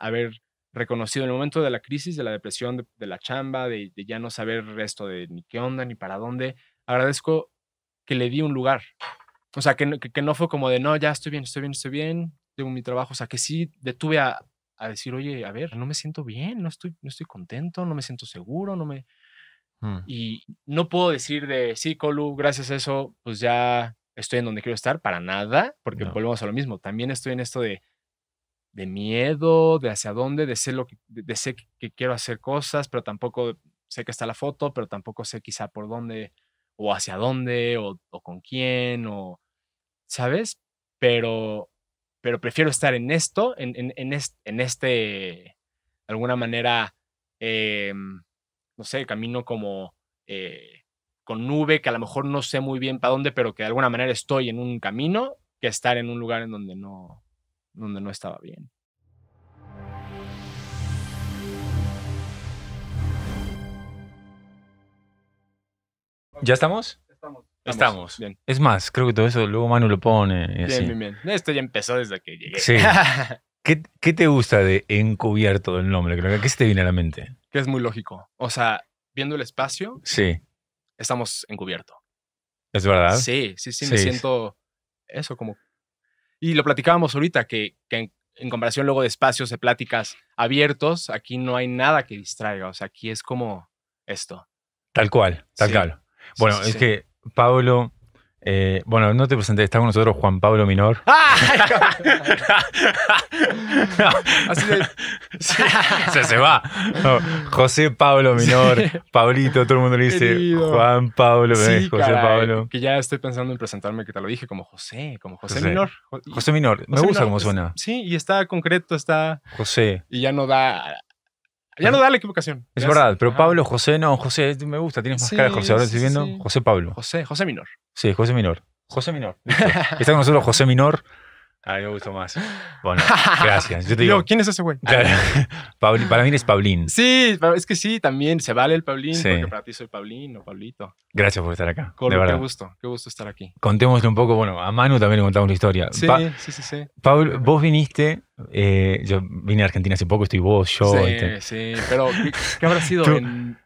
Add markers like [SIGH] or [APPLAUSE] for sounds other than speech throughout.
haber reconocido en el momento de la crisis, de la depresión, de, la chamba, de, de, ya no saber esto de ni qué onda, ni para dónde. Agradezco que le di un lugar. O sea, que, que, no fue como de, no, ya estoy bien, estoy bien, estoy bien, tengo mi trabajo. O sea, que sí detuve a, a decir, oye, a ver, no me siento bien, no estoy, no estoy contento, no me siento seguro, no me... Mm. Y no puedo decir de, sí, Colu, gracias a eso, pues ya estoy en donde quiero estar, para nada, porque volvemos a lo mismo. También estoy en esto de, de miedo, de hacia dónde, de sé, lo que, de, sé que quiero hacer cosas, pero tampoco sé que está la foto, pero tampoco sé quizá por dónde o hacia dónde o, con quién o, ¿sabes? Pero, pero prefiero estar en esto, en, en, en, este, en este, de alguna manera, em, no sé, camino como eh, con nube, que a lo mejor no sé muy bien para dónde, pero que de alguna manera estoy en un camino, que estar en un lugar en donde no, donde no estaba bien. ¿Ya estamos? Estamos. Estamos. Bien. Es más, creo que todo eso luego Manu lo pone. bien, bien, bien. Esto ya empezó desde que llegué. Sí. [LAUGHS] ¿Qué, te gusta de encubierto el nombre? ¿Qué se te viene a la mente? Que es muy lógico. O sea, viendo el espacio, sí. estamos encubierto. ¿Es verdad? sí, sí, sí. me siento eso, como y lo platicábamos ahorita, que, en, comparación luego de espacios de pláticas abiertos, aquí no hay nada que distraiga. O sea, aquí es como esto. Tal cual, tal cual. Bueno, es que Pablo eh, bueno, no te presenté, está con nosotros Juan Pablo Minor. [LAUGHS] Así [LAUGHS] se, se, va. José Pablo Minor, Paulito, todo el mundo le dice Juan Pablo, José Pablo. Que ya estoy pensando en presentarme, que te lo dije, como José, como José, Minor. José Minor, me gusta cómo suena. Sí, y está concreto, está. José. Y ya no da ya no da la equivocación. Es verdad, pero ah. Pablo, José, no, José, me gusta, tienes más cara de José. Ahora estoy viendo José Pablo. José, José Minor. Sí, José Minor. José Minor. Está con nosotros José Minor, a mí me gustó más. [LAUGHS] Bueno, gracias. Yo digo, ¿quién es ese güey? [LAUGHS] para mí es Paulín. Sí, es que sí, también se vale el Paulín, porque para ti soy Paulín o Pablito. Gracias por estar acá. Con de qué gusto, qué gusto estar aquí. Contémosle un poco, bueno, a Manu también le contamos una historia. Sí, sí, sí, sí. Pablo, vos viniste, eh, yo vine a Argentina hace poco, estoy vos, yo. Sí, este. sí, pero ¿qué, qué habrá sido en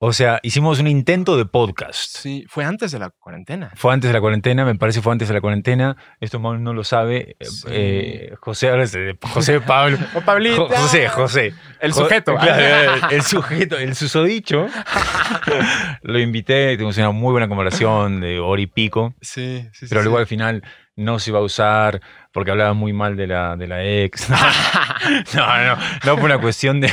o sea, hicimos un intento de podcast. Sí, fue antes de la cuarentena. Fue antes de la cuarentena, me parece fue antes de la cuarentena. Esto no lo sabe. Eh, eh, José, José [LAUGHS] Pablo. o Pablito. José, José. El sujeto. [LAUGHS] el sujeto, el susodicho. [LAUGHS] lo invité, tuvimos una muy buena conversación de Ori y pico. Sí, sí, Pero luego al final no se iba a usar porque hablaba muy mal de la, de la ex. [LAUGHS] no, no, no fue una cuestión de...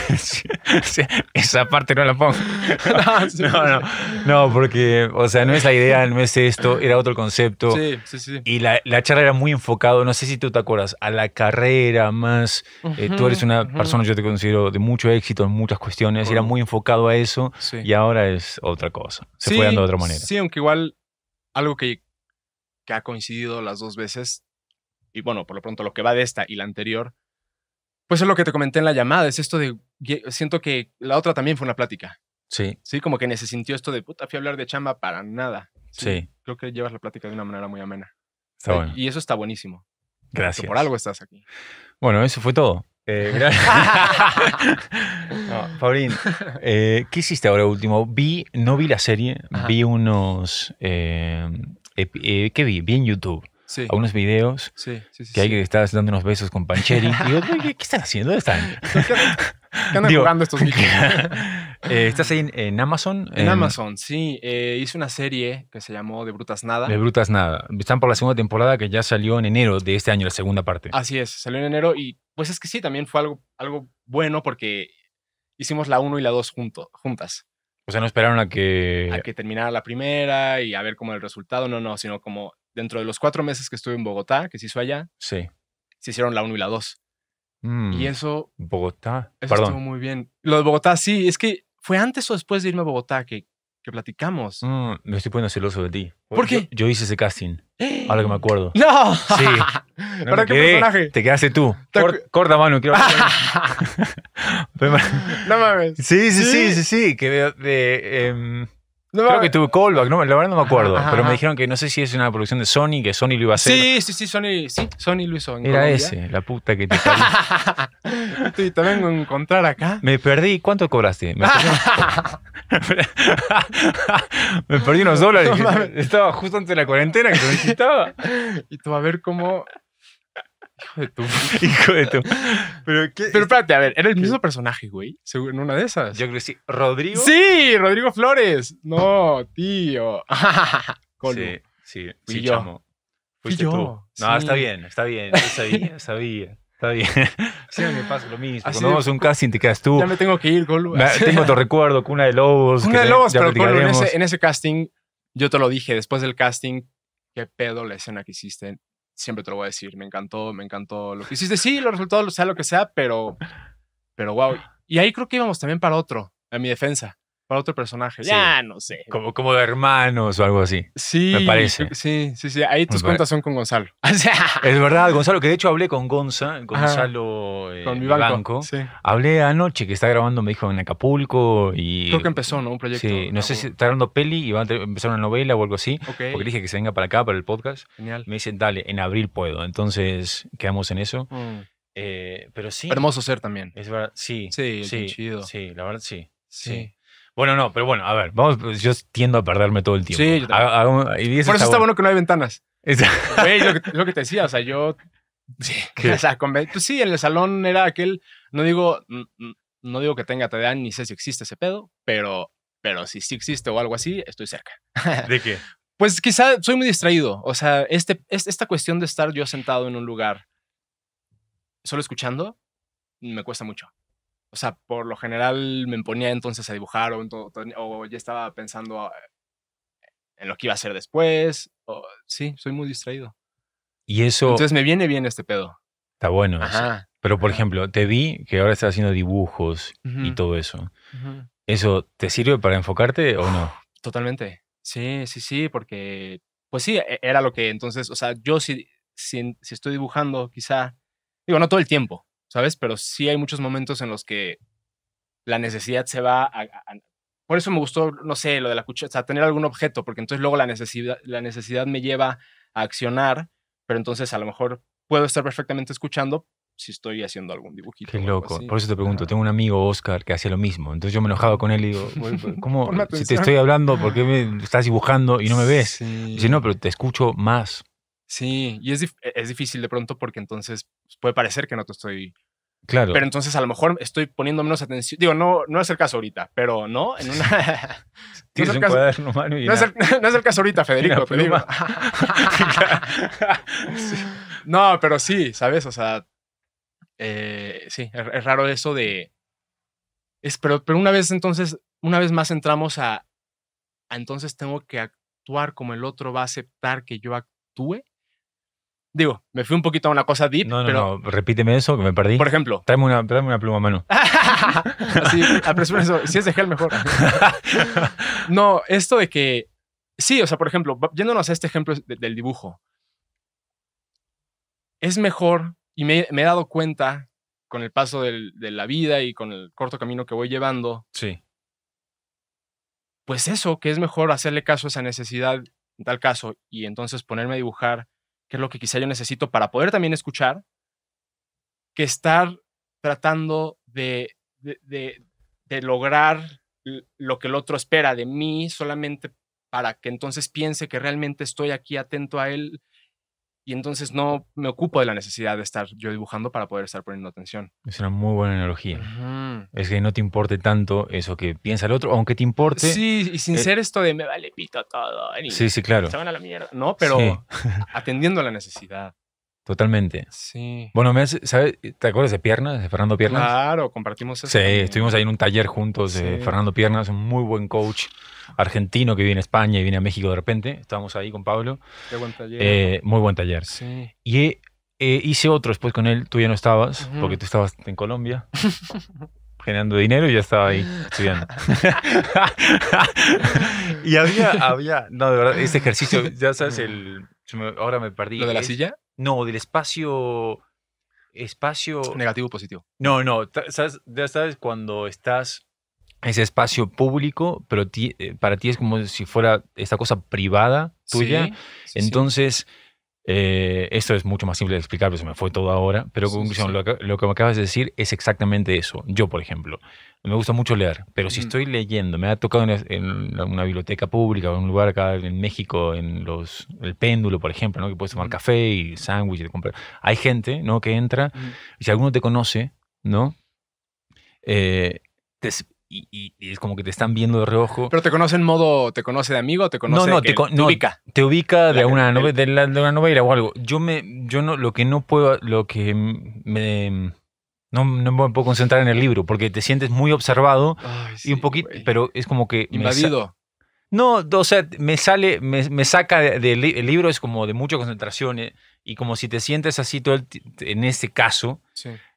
[LAUGHS] esa parte no la pongo. [LAUGHS] no, no, no, porque, o sea, no es la idea, no es esto, era otro concepto. Sí, sí, sí. Y la, charla era muy enfocado, no sé si tú te acuerdas, a la carrera más... Eh, tú eres una persona, yo te considero, de mucho éxito en muchas cuestiones, era muy enfocado a eso y ahora es otra cosa. Se fue dando de otra manera. Sí, aunque igual algo que que ha coincidido las dos veces, y bueno, por lo pronto lo que va de esta y la anterior, pues es lo que te comenté en la llamada, es esto de, siento que la otra también fue una plática. Sí. Sí, como que se sintió esto de, puta, fui a hablar de chamba para nada. Sí. Creo que llevas la plática de una manera muy amena. Está eh, bueno. Y eso está buenísimo. Gracias. por algo estás aquí. Bueno, eso fue todo. Eh, [LAUGHS] no, Fabrín, eh, ¿qué hiciste ahora último? Vi, no vi la serie, vi unos eh, eh, vi? en YouTube. Sí. a unos videos sí, que hay que estar dando unos besos con Pancheri. [LAUGHS] y Digo, ¿qué, ¿qué, están haciendo? ¿Dónde están? [LAUGHS] ¿Qué andan jugando estos niños? [LAUGHS] Eh, ¿Estás ahí en, Amazon? En, Amazon, sí. Eh, hice una serie que se llamó De Brutas Nada. De Brutas Nada. Están por la segunda temporada que ya salió en enero de este año, la segunda parte. Así es, salió en enero y pues es que sí, también fue algo, algo bueno porque hicimos la 1 y la 2 juntas. O sea, no esperaron a que... A que terminara la primera y a ver cómo el resultado, no, no, sino como dentro de los cuatro meses que estuve en Bogotá, que se hizo allá, sí. se hicieron la uno y la dos. Mm. y eso... Bogotá. Eso Perdón. estuvo muy bien. Lo de Bogotá, sí, es que fue antes o después de irme a Bogotá que que platicamos. Mm, me estoy poniendo celoso de ti. ¿Por qué? Yo, hice ese casting. [GASPS] Ahora que me acuerdo. ¡No! Sí. [LAUGHS] ¿Para qué personaje? Te quedaste tú. corta, mano. Quiero... [LAUGHS] no mames. Sí, sí, sí, sí, sí. que de, de, em, Creo que tuve callback, no, la verdad no me acuerdo. pero me dijeron que no sé si es una producción de Sony, que Sony lo iba a hacer. Sí, sí, sí, Sony, sí, Sony lo hizo. Era ese, la puta que te [LAUGHS] te también a encontrar acá. Me perdí, ¿cuánto cobraste? Me perdí, [LAUGHS] me perdí unos dólares. estaba justo antes de la cuarentena que lo necesitaba. y tú a ver cómo Hijo de tu. [LAUGHS] Hijo de tu. Pero, ¿qué? Pero espérate, a ver, era el mismo personaje, güey. En una de esas. Yo creo que sí. ¿Rodrigo? Sí, Rodrigo Flores. No, tío. [LAUGHS] sí, sí, sí, Fuiste Tú. No, está bien, está bien. [LAUGHS] sabía, sabía. Está bien. sí, me pasa lo mismo. Así Cuando un casting te quedas tú. Ya me tengo que ir, Colu. Tengo tu recuerdo, Cuna de Lobos. Cuna de Lobos, pero Colo, en en ese casting, yo te lo dije después del casting, qué pedo la escena que hiciste siempre te lo voy a decir. Me encantó, me encantó lo que hiciste. Sí, los resultados, sea lo que sea, pero, pero wow. Y ahí creo que íbamos también para otro, a mi defensa para otro personaje. Ya, no sé. Como, como de hermanos o algo así. Sí. Me parece. Sí, sí, sí. Ahí tus cuentas son con Gonzalo. [LAUGHS] Es verdad, Gonzalo, que de hecho hablé con Gonza, Gonzalo eh, con mi banco. Hablé anoche que está grabando, me dijo, en Acapulco Creo que empezó, ¿no? Un proyecto. Sí, no sé si está grabando peli y va a empezar una novela o algo así. Porque dije que se venga para acá, para el podcast. Genial. Me dicen, dale, en abril puedo. Entonces, quedamos en eso. Mm. Eh, pero sí. Hermoso ser también. Es verdad, sí. Sí, sí, chido. Sí, la verdad, sí. sí. Bueno, no, pero bueno, a ver, vamos, yo tiendo a perderme todo el tiempo. Sí, Por eso está, bueno. que no hay ventanas. Es... lo, que, te decía, o sea, yo Sí, [LAUGHS] pues en el salón era aquel, no digo, no digo que tenga TDA, ni sé si existe ese pedo, pero, pero si sí existe o algo así, estoy cerca. [LAUGHS] ¿De qué? Pues quizá soy muy distraído, o sea, este, esta cuestión de estar yo sentado en un lugar solo escuchando, me cuesta mucho o sea, por lo general me ponía entonces a dibujar o, ya estaba pensando en lo que iba a hacer después. sí, soy muy distraído. Y eso... Entonces me viene bien este pedo. Está bueno. Pero, por ejemplo, te vi que ahora estás haciendo dibujos y todo eso. ¿Eso te sirve para enfocarte o no? Totalmente. Sí, sí, sí, porque, pues sí, e-, era lo que entonces, o sea, yo si, si, si estoy dibujando, quizá, digo, no todo el tiempo, ¿sabes? Pero sí hay muchos momentos en los que la necesidad se va a, por eso me gustó, no sé, lo de la cuchara, o sea, tener algún objeto, porque entonces luego la necesidad, la necesidad me lleva a accionar, pero entonces a lo mejor puedo estar perfectamente escuchando si estoy haciendo algún dibujito. Qué loco, por eso te pregunto, tengo un amigo, Oscar, que hace lo mismo, entonces yo me enojaba con él y digo, [LAUGHS] ¿cómo? si te estoy hablando, ¿por qué me [LAUGHS] estás dibujando y no me ves? dice, no, pero te escucho más. Sí, y es, e, es difícil de pronto porque entonces pues, puede parecer que no te estoy pero entonces a lo mejor estoy poniendo menos atención. Digo, no, no es el caso ahorita, pero no, en una. [LAUGHS] no caso, no, [LAUGHS] caso ahorita, Federico, [LAUGHS] No, pero sí, ¿sabes? O sea, eh, sí, es, raro eso de. Es, pero, una vez entonces, una vez más entramos a entonces tengo que actuar como el otro va a aceptar que yo actúe. Digo, me fui un poquito a una cosa deep. No, no, pero, no, repíteme eso que me perdí. Por ejemplo. Tráeme una, una pluma a mano. [LAUGHS] eso. Si es de gel, mejor. [LAUGHS] no, esto de que. Sí, o sea, por ejemplo, yéndonos a este ejemplo del dibujo. Es mejor, y me, he dado cuenta con el paso de la vida y con el corto camino que voy llevando. Sí. Pues eso, que es mejor hacerle caso a esa necesidad en tal caso y entonces ponerme a dibujar que es lo que quizá yo necesito para poder también escuchar, que estar tratando de, de, de lograr lo que el otro espera de mí solamente para que entonces piense que realmente estoy aquí atento a él y entonces no me ocupo de la necesidad de estar yo dibujando para poder estar poniendo atención. Es una muy buena analogía. Es que no te importe tanto eso que piensa el otro, aunque te importe. Sí, y sin eh, ser esto de me vale pito todo. sí, sí, claro. Se van a la mierda. No, pero atendiendo a la necesidad. Totalmente. Sí. Bueno, me ¿sabes? ¿Te acuerdas de Piernas, de Fernando Piernas? Claro, compartimos eso. Sí, estuvimos ahí en un taller juntos de Fernando Piernas, un muy buen coach argentino que viene a España y viene a México de repente. Estábamos ahí con Pablo. Qué buen taller. Eh, muy buen taller. Sí. Y hice otro después con él, tú ya no estabas, porque tú estabas en Colombia. [LAUGHS] generando dinero y ya estaba ahí estudiando. [LAUGHS] y había, había, no, de verdad, este ejercicio, ya sabes, el, ahora me perdí. ¿Lo de la silla? No, del espacio. Espacio. Negativo, positivo. No, no. ya sabes cuando estás. Ese espacio público, pero eh, para ti es como si fuera esta cosa privada tuya. Entonces. Eh, esto es mucho más simple de explicar, pero se me fue todo ahora. Pero conclusión, Lo, que, me acabas de decir es exactamente eso. Yo, por ejemplo, me gusta mucho leer, pero si estoy leyendo, me ha tocado en, una biblioteca pública o en un lugar acá en México, en los, el péndulo, por ejemplo, que puedes tomar café y sándwich. Y comprar. Hay gente ¿no? que entra y si alguno te conoce, ¿no? Eh, te, y, es como que te están viendo de reojo. Pero te conoce en modo, te conoce de amigo, te conoce. No, no, te, ubica. Te ubica de, una, novela de, una novela o algo. Yo me, yo no, lo que no puedo, lo que no, me puedo concentrar en el libro porque te sientes muy observado y un poquito, pero es como que invadido. No, o sea, me sale, me, saca del libro, es como de mucha concentración eh, y como si te sientes así todo en este caso,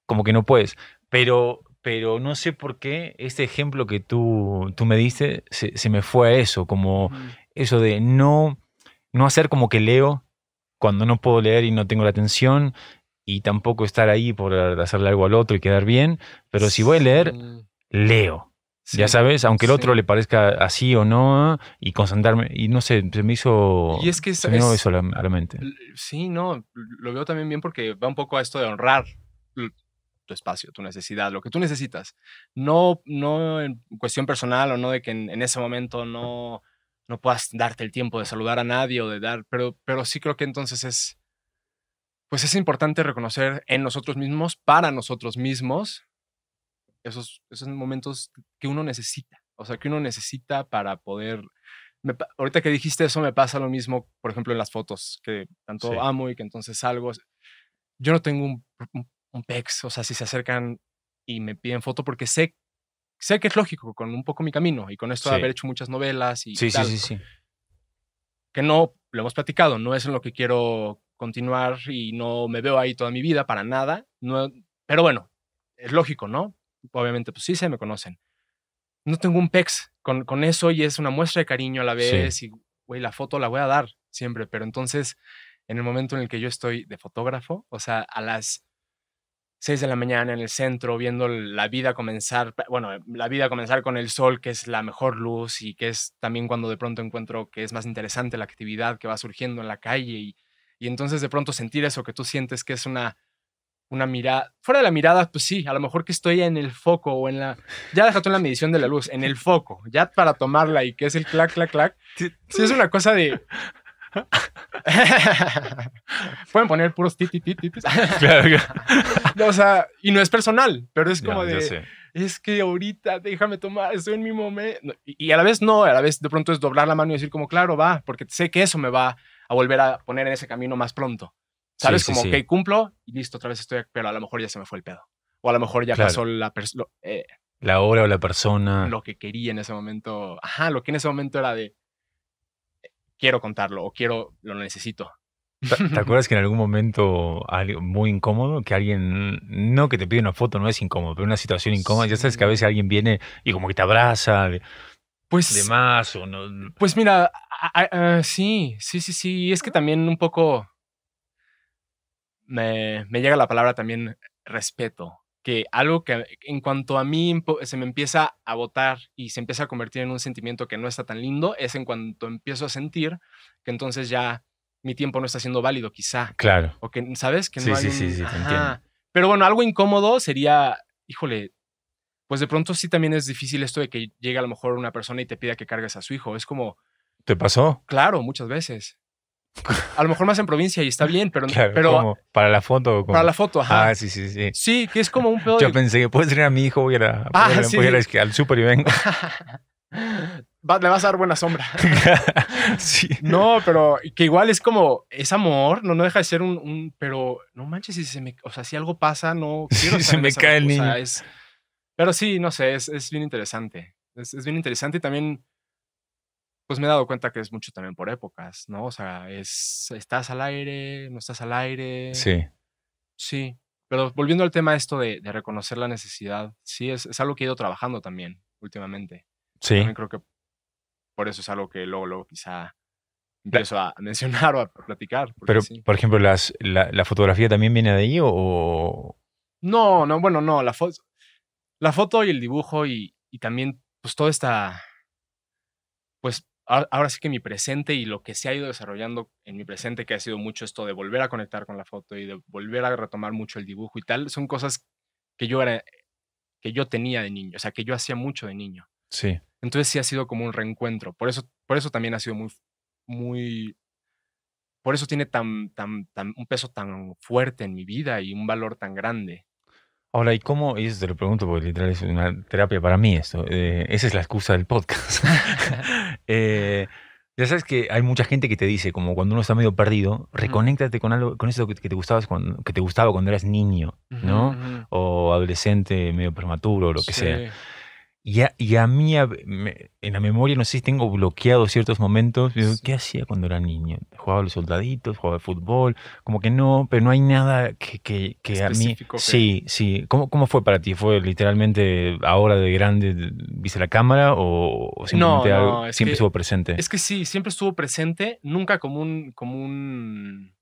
como que no puedes. Pero pero no sé por qué este ejemplo que tú, tú me diste se, me fue a eso, como mm. eso de no, no hacer como que leo cuando no puedo leer y no tengo la atención y tampoco estar ahí por hacerle algo al otro y quedar bien, pero si voy a leer, leo. ya sabes, aunque el otro le parezca así o no, y concentrarme, y no sé, se me hizo... Y es que es, eso Sí, no, lo veo también bien porque va un poco a esto de honrar tu espacio, tu necesidad, lo que tú necesitas. No, no en cuestión personal o no de que en, ese momento no, no puedas darte el tiempo de saludar a nadie o de dar, pero, pero sí creo que entonces es, pues es importante reconocer en nosotros mismos, para nosotros mismos, esos, esos momentos que uno necesita, o sea, que uno necesita para poder... ahorita que dijiste eso, me pasa lo mismo, por ejemplo, en las fotos, que tanto amo y que entonces salgo. Yo no tengo un un pex, o sea, si se acercan y me piden foto, porque sé, sé que es lógico con un poco mi camino y con esto de haber hecho muchas novelas y tal. Sí, Que no, lo hemos platicado, no es en lo que quiero continuar y no me veo ahí toda mi vida para nada. No, pero bueno, es lógico, ¿no? Obviamente, pues sí se me conocen. No tengo un pex con, eso y es una muestra de cariño a la vez y, güey, la foto la voy a dar siempre, pero entonces en el momento en el que yo estoy de fotógrafo, o sea, a las 6 de la mañana en el centro, viendo la vida comenzar, bueno, eh, la vida comenzar con el sol, que es la mejor luz y que es también cuando de pronto encuentro que es más interesante la actividad que va surgiendo en la calle y, y entonces de pronto sentir eso que tú sientes que es una, una mirada, fuera de la mirada, pues sí, a lo mejor que estoy en el foco o en la, ya dejaste en la medición de la luz, en el foco, ya para tomarla y que es el clac, clac, clac, [LAUGHS] sí es una cosa de, [LAUGHS] Pueden poner puros titititis. [LAUGHS] claro, o sea, y no es personal, pero es como de. es que ahorita déjame tomar, estoy en mi momento. Y a la vez no, a la vez de pronto es doblar la mano y decir como, claro, va, porque sé que eso me va a volver a poner en ese camino más pronto. ¿Sabes? como, que cumplo y listo, otra vez estoy, pero a lo mejor ya se me fue el pedo. O a lo mejor ya pasó la persona. Eh, la hora o la persona. Lo que quería en ese momento. Ajá, lo que en ese momento era de, quiero contarlo o quiero, lo necesito. ¿Te, [LAUGHS] acuerdas que en algún momento algo muy incómodo, que alguien, no que te pide una foto, no es incómodo, pero una situación incómoda, ya sabes que a veces alguien viene y como que te abraza, pues, de o no? Pues mira, sí, sí, sí, sí, es que también un poco me, me llega la palabra también respeto, que algo que en cuanto a mí se me empieza a votar y se empieza a convertir en un sentimiento que no está tan lindo es en cuanto empiezo a sentir que entonces ya mi tiempo no está siendo válido quizá. Claro. O que, ¿sabes? Que no sí, hay sí, sí, sí, sí, entiendo. Pero bueno, algo incómodo sería, híjole, pues de pronto sí también es difícil esto de que llegue a lo mejor una persona y te pida que cargues a su hijo. Es como... ¿Te pasó? Claro, muchas veces. A lo mejor más en provincia y está [LAUGHS] bien, pero. pero ¿Para la foto? Para la foto, Ah, sí, sí, sí. Sí, que es como un pedo. Yo pensé que puedes tener a mi hijo, voy a ah, al súper y vengo. [LAUGHS] le vas a dar buena sombra. [LAUGHS] No, pero que igual es como, es amor, no, no deja de ser un, pero no manches, si se me, o sea, si algo pasa, no quiero se me cae el niño. pero sí, no sé, es, bien interesante. Es, es bien interesante y también pues me he dado cuenta que es mucho también por épocas, ¿no? O sea, es, estás al aire, no estás al aire. Sí. Sí. Pero volviendo al tema esto de, reconocer la necesidad, sí, es, algo que he ido trabajando también últimamente. Sí. También creo que por eso es algo que luego, luego quizá empiezo a mencionar o a platicar. Pero, por ejemplo, las, la, fotografía también viene de ahí o...? No, no, bueno, no. La, foto la foto y el dibujo y, también, pues, toda esta... Pues ahora sí que mi presente y lo que se ha ido desarrollando en mi presente, que ha sido mucho esto de volver a conectar con la foto y de volver a retomar mucho el dibujo y tal, son cosas que yo que yo tenía de niño, o sea, que yo hacía mucho de niño. Sí. Entonces sí ha sido como un reencuentro. Por eso, por eso también ha sido muy, muy, por eso tiene tan, un peso tan fuerte en mi vida y un valor tan grande. Ahora, ¿y cómo? Y eso te lo pregunto porque literal es una terapia para mí esto. Eh, esa es la excusa del podcast. [LAUGHS] [LAUGHS] Eh, ya sabes que hay mucha gente que te dice, como cuando uno está medio perdido, reconéctate con algo, con eso que, te gustabas que te gustaba cuando eras niño, ¿no? O adolescente, medio prematuro, lo que sea. Y a, mí, en la memoria, no sé si tengo bloqueado ciertos momentos. ¿Qué hacía cuando era niño? Jugaba los soldaditos, jugaba al fútbol. Como que no, pero no hay nada que, a mí. Sí, sí. ¿Cómo, ¿Cómo fue para ti? ¿Fue literalmente ahora de grande, viste la cámara o, simplemente algo, siempre estuvo presente? Es que sí, siempre estuvo presente, nunca como un, como un.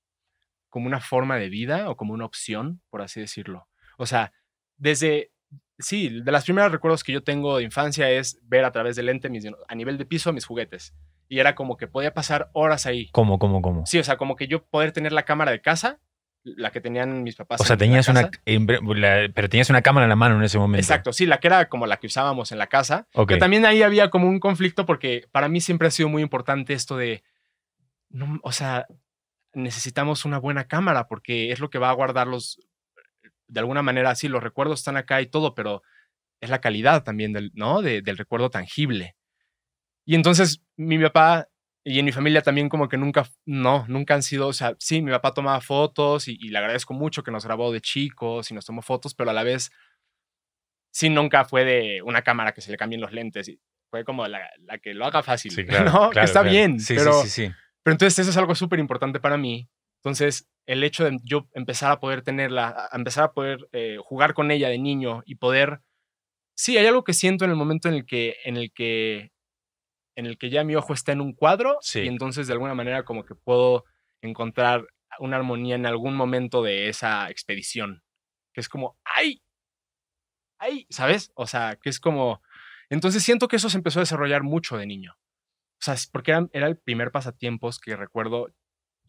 como una forma de vida o como una opción, por así decirlo. O sea, desde sí, de las primeras recuerdos que yo tengo de infancia es ver a través del lente a nivel de piso mis juguetes. Y era como que podía pasar horas ahí. ¿Cómo, cómo, cómo? Sí, o sea, como que yo poder tener la cámara de casa, la que tenían mis papás. O sea, tenías una, pero tenías una cámara en la mano en ese momento. Exacto, sí, la que era como la que usábamos en la casa. Pero también ahí había como un conflicto porque para mí siempre ha sido muy importante esto de, o sea, necesitamos una buena cámara porque es lo que va a guardar los, de alguna manera, sí, los recuerdos están acá y todo, pero es la calidad también del, ¿no? del recuerdo tangible. Y entonces mi papá y en mi familia también como que nunca, no, nunca han sido, o sea, sí, mi papá tomaba fotos y, le agradezco mucho que nos grabó de chicos y nos tomó fotos, pero a la vez, sí, nunca fue de una cámara que se le cambien los lentes. y Fue como la, que lo haga fácil, sí, claro, [LAUGHS] está bien, sí. pero entonces eso es algo súper importante para mí. Entonces, el hecho de yo empezar a poder tenerla, empezar a poder eh, jugar con ella de niño y poder... Sí, hay algo que siento en el momento en el que, en el que, en el que ya mi ojo está en un cuadro sí. y entonces de alguna manera como que puedo encontrar una armonía en algún momento de esa expedición. Que es como, ¡ay! ¡ay! ¿Sabes? O sea, que es como... Entonces siento que eso se empezó a desarrollar mucho de niño. O sea, porque era el primer pasatiempos que recuerdo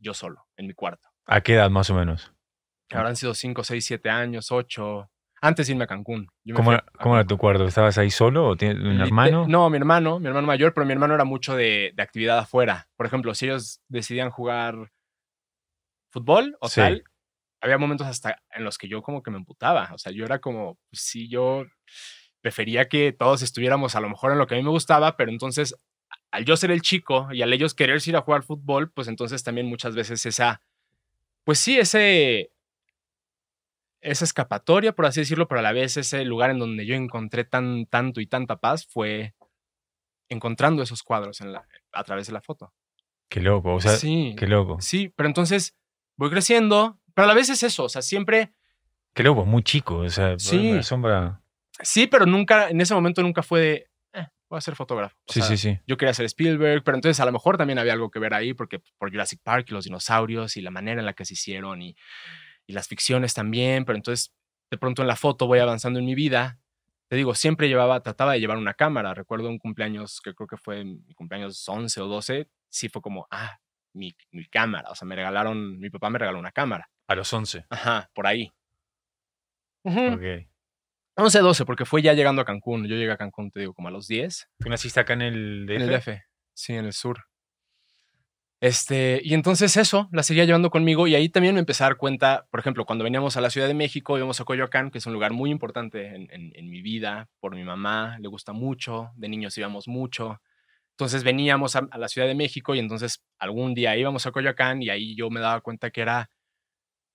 yo solo, en mi cuarto. ¿A qué edad más o menos? Habrán sido 5, 6, 7 años, 8. Antes de irme a Cancún. ¿Cómo, era, tu cuarto? ¿Estabas ahí solo o tienes un hermano? no, mi hermano, mi hermano mayor, pero mi hermano era mucho de, actividad afuera. Por ejemplo, si ellos decidían jugar fútbol o tal, había momentos hasta en los que yo como que me emputaba. O sea, yo era como, pues sí, yo prefería que todos estuviéramos a lo mejor en lo que a mí me gustaba, pero entonces al yo ser el chico y al ellos quererse ir a jugar fútbol, pues entonces también muchas veces esa pues sí, ese, esa escapatoria, por así decirlo, pero a la vez ese lugar en donde yo encontré tan, tanto y tanta paz fue encontrando esos cuadros en la, a través de la foto. Qué loco, o sea, sí, qué loco. Sí, pero entonces voy creciendo, pero a la vez es eso, o sea, siempre... Qué loco, muy chico, o sea, sí, Sí, pero nunca, en ese momento nunca fue de, voy a ser fotógrafo. sí, sí, sí. Yo quería ser Spielberg, pero entonces a lo mejor también había algo que ver ahí, porque pues, por Jurassic Park y los dinosaurios y la manera en la que se hicieron y, y las ficciones también, pero entonces de pronto en la foto voy avanzando en mi vida. Te digo, siempre llevaba, trataba de llevar una cámara. Recuerdo un cumpleaños que creo que fue mi cumpleaños 11 o 12, sí fue como, ah, mi, mi cámara. O sea, me regalaron, mi papá me regaló una cámara. A los 11. Ajá, por ahí. Uh okay. 11, ah, 12, porque fue ya llegando a Cancún. Yo llegué a Cancún, te digo, como a los 10. ¿Tú naciste acá en el DF? En el DF, sí, en el sur. Este, y entonces eso, la seguía llevando conmigo y ahí también me empecé a dar cuenta, por ejemplo, cuando veníamos a la Ciudad de México, íbamos a Coyoacán, que es un lugar muy importante en, en, mi vida, por mi mamá, le gusta mucho, de niños íbamos mucho. Entonces veníamos a, a, la Ciudad de México y entonces algún día íbamos a Coyoacán y ahí yo me daba cuenta que era,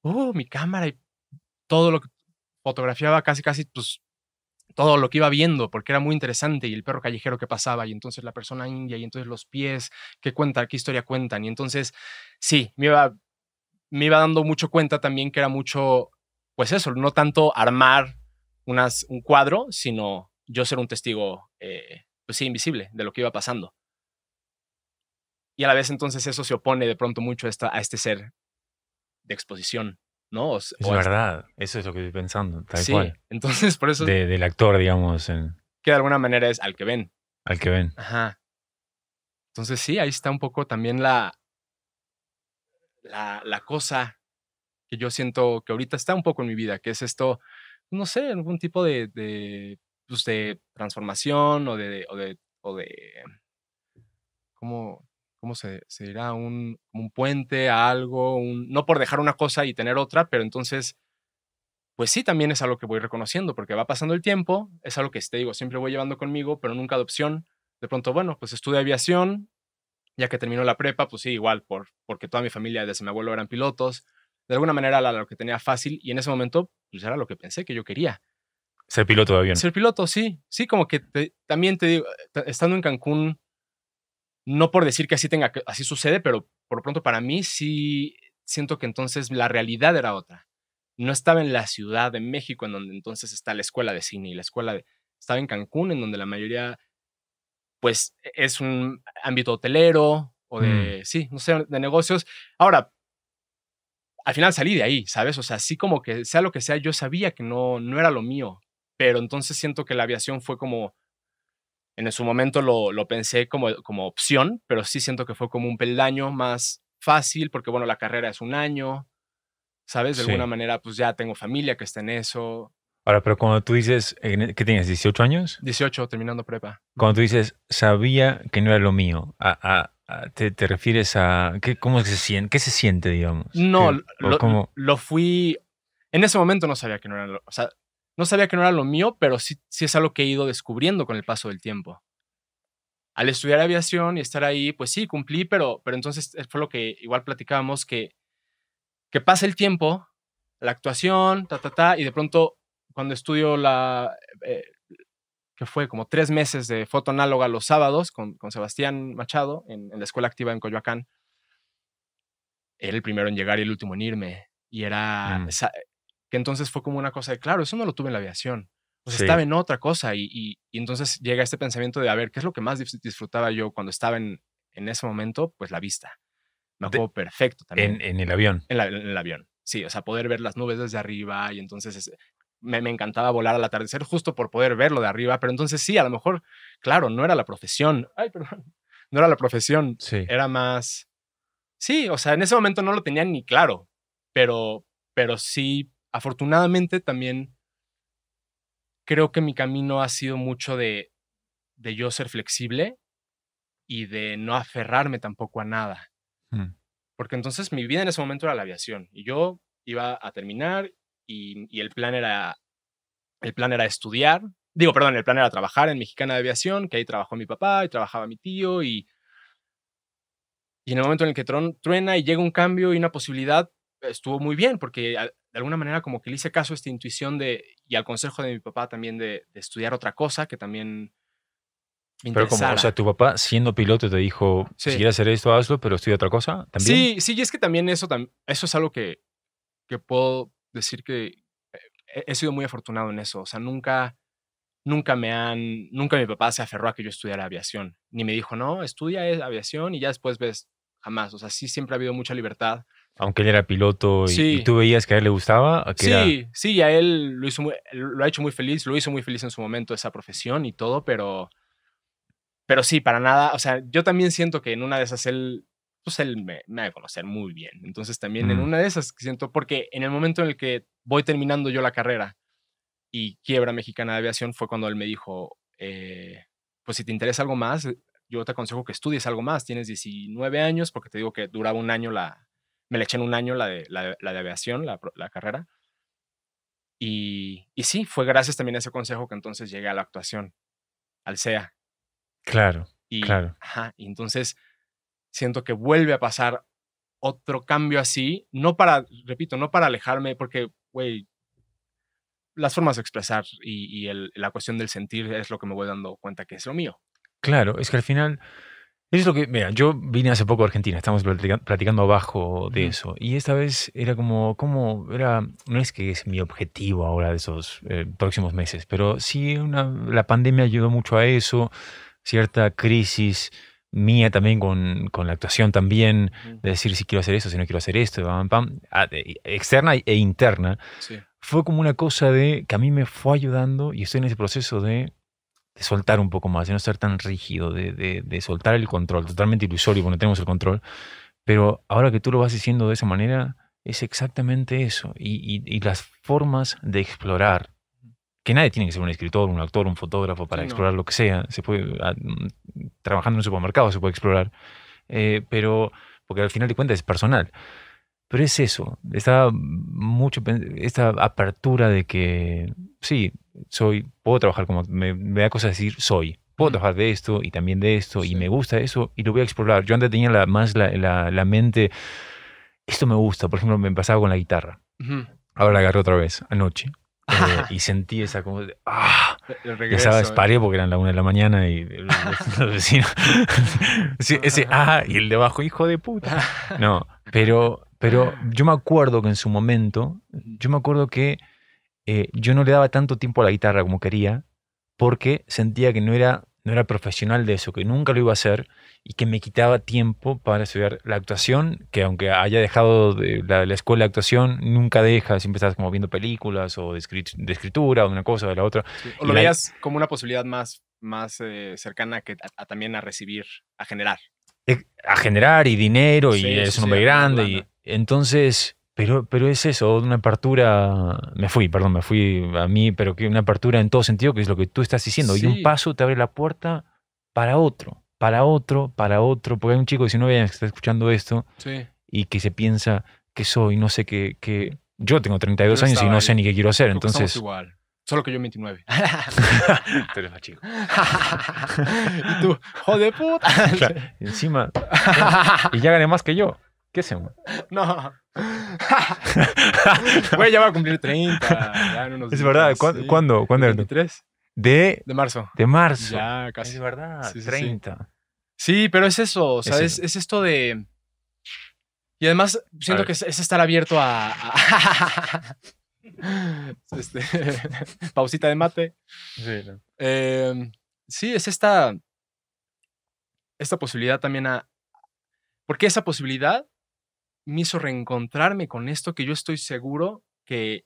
oh, mi cámara y todo lo que fotografiaba casi, casi, pues, todo lo que iba viendo, porque era muy interesante, y el perro callejero que pasaba, y entonces la persona india, y entonces los pies, qué cuenta, qué historia cuentan, y entonces, sí, me iba, me iba dando mucho cuenta también que era mucho, pues eso, no tanto armar unas, un cuadro, sino yo ser un testigo, eh, pues sí, invisible de lo que iba pasando. Y a la vez entonces eso se opone de pronto mucho a este ser de exposición ¿no? es verdad, eso es lo que estoy pensando, tal cual. Entonces, por eso. del actor, digamos. Que de alguna manera es al que ven. Al que ven. Ajá. Entonces, sí, ahí está un poco también la, la, cosa que yo siento que ahorita está un poco en mi vida, que es esto, no sé, algún tipo de, de, pues, transformación o de, o de, o de, ¿cómo, ¿cómo se, dirá? Un, puente a algo, no por dejar una cosa y tener otra, pero entonces, pues sí, también es algo que voy reconociendo, porque va pasando el tiempo, es algo que, te digo, siempre voy llevando conmigo, pero nunca opción. De pronto, bueno, pues estudié aviación, ya que terminó la prepa, pues sí, igual, por, porque toda mi familia, desde mi abuelo, eran pilotos. De alguna manera era lo que tenía fácil y en ese momento, pues era lo que pensé que yo quería. Ser piloto de avión. Ser piloto, sí. Sí, como que también te digo, eh, estando en Cancún, no por decir que así tenga, así sucede, pero por lo pronto para mí sí siento que entonces la realidad era otra. No estaba en la Ciudad de México, en donde entonces está la escuela de cine y la escuela de... Estaba en Cancún, en donde la mayoría, pues, e, es un ámbito hotelero o mm. de, sí, no sé, de negocios. Ahora, al final salí de ahí, ¿sabes? O sea, así como que sea lo que sea, yo sabía que no, no era lo mío, pero entonces siento que la aviación fue como en su momento lo, pensé como, como opción, pero sí siento que fue como un peldaño más fácil, porque bueno, la carrera es un año, ¿sabes? De alguna manera, pues ya tengo familia que está en eso. Ahora, pero cuando tú dices, e, ¿qué tienes? ¿18 años? 18, terminando prepa. Cuando tú dices, sabía que no era lo mío, a, te, refieres a, ¿qué, ¿cómo se siente? ¿Qué se siente, digamos? No, lo, lo, fui, en ese momento no sabía que no era lo, o sea, no sabía que no era lo mío, pero sí, sí es algo que he ido descubriendo con el paso del tiempo. Al estudiar aviación y estar ahí, pues sí, cumplí, pero, pero entonces eh, fue lo que igual platicábamos, que, que pasa el tiempo, la actuación, ta, ta, ta, y de pronto cuando estudio la, eh, que fue como tres meses de foto análoga los sábados con, con Sebastián Machado en, la Escuela Activa en Coyoacán, era el primero en llegar y el último en irme. Y era, mm que entonces fue como una cosa de, claro, eso no lo tuve en la aviación. o estaba en otra cosa y, entonces llega este pensamiento de, a ver, ¿qué es lo que más disfrutaba yo cuando estaba en, en ese momento? Pues la vista. Me acuerdo perfecto también. En, el avión. En, el avión, sí. O sea, poder ver las nubes desde arriba y entonces me, encantaba volar al atardecer justo por poder verlo de arriba, pero entonces sí, a lo mejor, claro, no era la profesión. Ay, perdón. [LAUGHS] No era la profesión. Sí. Era más... Sí, o sea, en ese momento no lo tenía ni claro, pero, pero sí afortunadamente también creo que mi camino ha sido mucho de, yo ser flexible y de no aferrarme tampoco a nada. Hmm. Porque entonces mi vida en ese momento era la aviación y yo iba a terminar y, el, plan era, el plan era estudiar. Digo, perdón, el plan era trabajar en Mexicana de Aviación, que ahí trabajó mi papá y trabajaba mi tío y, y en el momento en el que truena y llega un cambio y una posibilidad, estuvo muy bien porque de alguna manera como que le hice caso a esta intuición de, y al consejo de mi papá también de, estudiar otra cosa que también pero como, o sea, tu papá siendo piloto te dijo, si quieres hacer esto, hazlo, pero estudia otra cosa también. Sí, sí, y es que también eso, eso es algo que, que puedo decir que eh, he sido muy afortunado en eso. O sea, nunca, nunca me han, nunca mi papá se aferró a que yo estudiara aviación. Ni me dijo, no, estudia eh, aviación y ya después ves jamás. O sea, sí siempre ha habido mucha libertad aunque él era piloto y, tú veías que a él le gustaba. sí, sí, a él lo, hizo lo ha hecho muy feliz, lo hizo muy feliz en su momento esa profesión y todo, pero, pero sí, para nada, o sea, yo también siento que en una de esas él, pues él me, ha de conocer muy bien, entonces también en una de esas siento, porque en el momento en el que voy terminando yo la carrera y quiebra mexicana de aviación fue cuando él me dijo, eh, pues si te interesa algo más, yo te aconsejo que estudies algo más, tienes 19 años, porque te digo que duraba un año la me le eché en un año la de, la, de aviación, la, carrera. Y, y, sí, fue gracias también a ese consejo que entonces llegué a la actuación, al SEA. Claro, y, claro. y entonces siento que vuelve a pasar otro cambio así, no para, repito, no para alejarme, porque, güey, las formas de expresar y, la cuestión del sentir es lo que me voy dando cuenta que es lo mío. Claro, es que al final que, mira, yo vine hace poco a Argentina, estamos platicando abajo de eso, y esta vez era como, como, era, no es que es mi objetivo ahora de esos eh, próximos meses, pero sí la pandemia ayudó mucho a eso, cierta crisis mía también con, con la actuación también, de decir si quiero hacer esto, si no quiero hacer esto, externa e interna, fue como una cosa de que a mí me fue ayudando y estoy en ese proceso de de soltar un poco más, de no ser tan rígido, de, soltar el control, totalmente ilusorio, porque tenemos el control. Pero ahora que tú lo vas diciendo de esa manera, es exactamente eso. Y, las formas de explorar, que nadie tiene que ser un escritor, un actor, un fotógrafo para explorar lo que sea. Se puede, ah, trabajando en un supermercado se puede explorar. Eh, pero, porque al final de cuentas es personal. Pero es eso, está mucho esta apertura de que sí, soy, puedo trabajar como me, da cosa decir soy. Puedo trabajar de esto y también de esto y me gusta eso y lo voy a explorar. Yo antes tenía la, más la, la, mente, esto me gusta, por ejemplo, me pasaba con la guitarra. Ahora la agarré otra vez, anoche. Eh, [LAUGHS] y sentí esa como de, ah, regreso, ya eh. sabes, porque eran la una de la mañana y los [LAUGHS] vecinos, ese ah y el de abajo, hijo de puta. [LAUGHS] No, pero pero ah. yo me acuerdo que en su momento, yo me acuerdo que eh, yo no le daba tanto tiempo a la guitarra como quería, porque sentía que no era, no era profesional de eso, que nunca lo iba a hacer y que me quitaba tiempo para estudiar la actuación, que aunque haya dejado la, escuela de actuación, nunca deja, siempre estás como viendo películas o de, escritura, o de una cosa o de la otra. o lo veías como una posibilidad más, más eh, cercana que también a recibir, a generar. E, a generar y dinero y es un hombre grande. Y, entonces, pero, pero es eso, una apertura, me fui, perdón, me fui a mí, pero que una apertura en todo sentido, que es lo que tú estás diciendo, y un paso te abre la puerta para otro, para otro, para otro, porque hay un chico de 19 años que está escuchando esto y que se piensa que soy, no sé qué, que yo tengo 32 años y no sé ni qué quiero hacer, entonces... Igual. Solo que yo 29. [LAUGHS] tú eres más chico. [LAUGHS] y tú, joder puta. [LAUGHS] encima, y ya gané más que yo. ¿Qué hacemos? [LAUGHS] No. [LAUGHS] Güey, ya va a cumplir 30. es verdad. ¿Cuándo? ¿Cuándo? era? El 23. De, de marzo. De marzo. Ya, casi. Es verdad. 30. Sí. pero es eso. O sea, es, esto de. Y además siento que es, estar abierto a. [LAUGHS] Este, pausita de mate. Sí, em, sí, es esta. Esta posibilidad también a. ¿Por qué esa posibilidad me hizo reencontrarme con esto que yo estoy seguro que...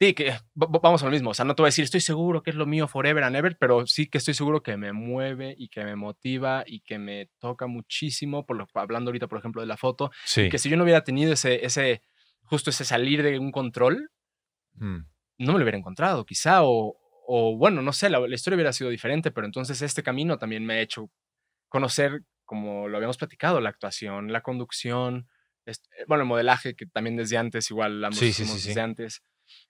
Sí, que [LAUGHS] vamos a lo mismo, o sea, no te voy a decir estoy seguro que es lo mío forever and ever, pero sí que estoy seguro que me mueve y que me motiva y que me toca muchísimo, por lo, hablando ahorita, por ejemplo, de la foto, que si yo no hubiera tenido ese, ese justo ese salir de un control, mm. no me lo hubiera encontrado, quizá, o, bueno, no sé, la, la historia hubiera sido diferente, pero entonces este camino también me ha hecho conocer como lo habíamos platicado, la actuación, la conducción, este, bueno, el modelaje, que también desde antes, igual ambos sí, sí, sí, antes.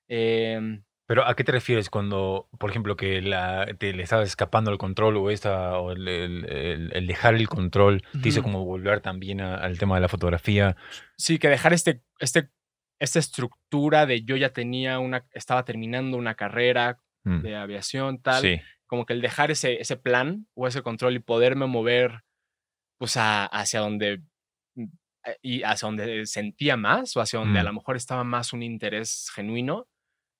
Em, pero ¿a qué te refieres cuando, por ejemplo, que la, te le estabas escapando el control o, esta, el, dejar el control te hizo como volver también al tema de la fotografía? Sí, que dejar este, este, esta estructura de yo ya tenía una, estaba terminando una carrera mm. de aviación, tal, como que el dejar ese, ese plan o ese control y poderme mover pues hacia donde mm, eh, y hacia donde sentía más o hacia donde a mm. lo mejor estaba más un interés genuino,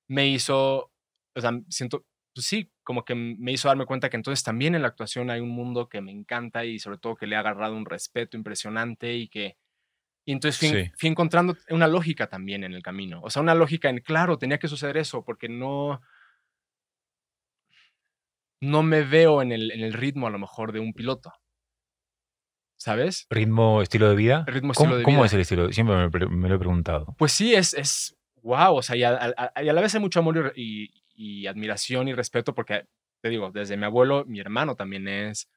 me hizo, o sea, siento, pues sí, como que me hizo darme cuenta que entonces también en la actuación hay un mundo que me encanta y sobre todo que le ha agarrado un respeto impresionante y que, y entonces fui, fui encontrando una lógica también en el camino, o sea, una lógica en, claro, tenía que suceder eso porque no, no me veo en el, en el ritmo a lo mejor de un mm. piloto. ¿sabes? Ritmo, estilo de vida. Ritmo, estilo ¿Cómo, ¿Cómo es el estilo? Siempre me, lo he preguntado. Pues sí, es, es wow, o sea, y a, la vez hay mucho amor y, admiración y respeto porque, te digo, desde mi abuelo, mi hermano también es,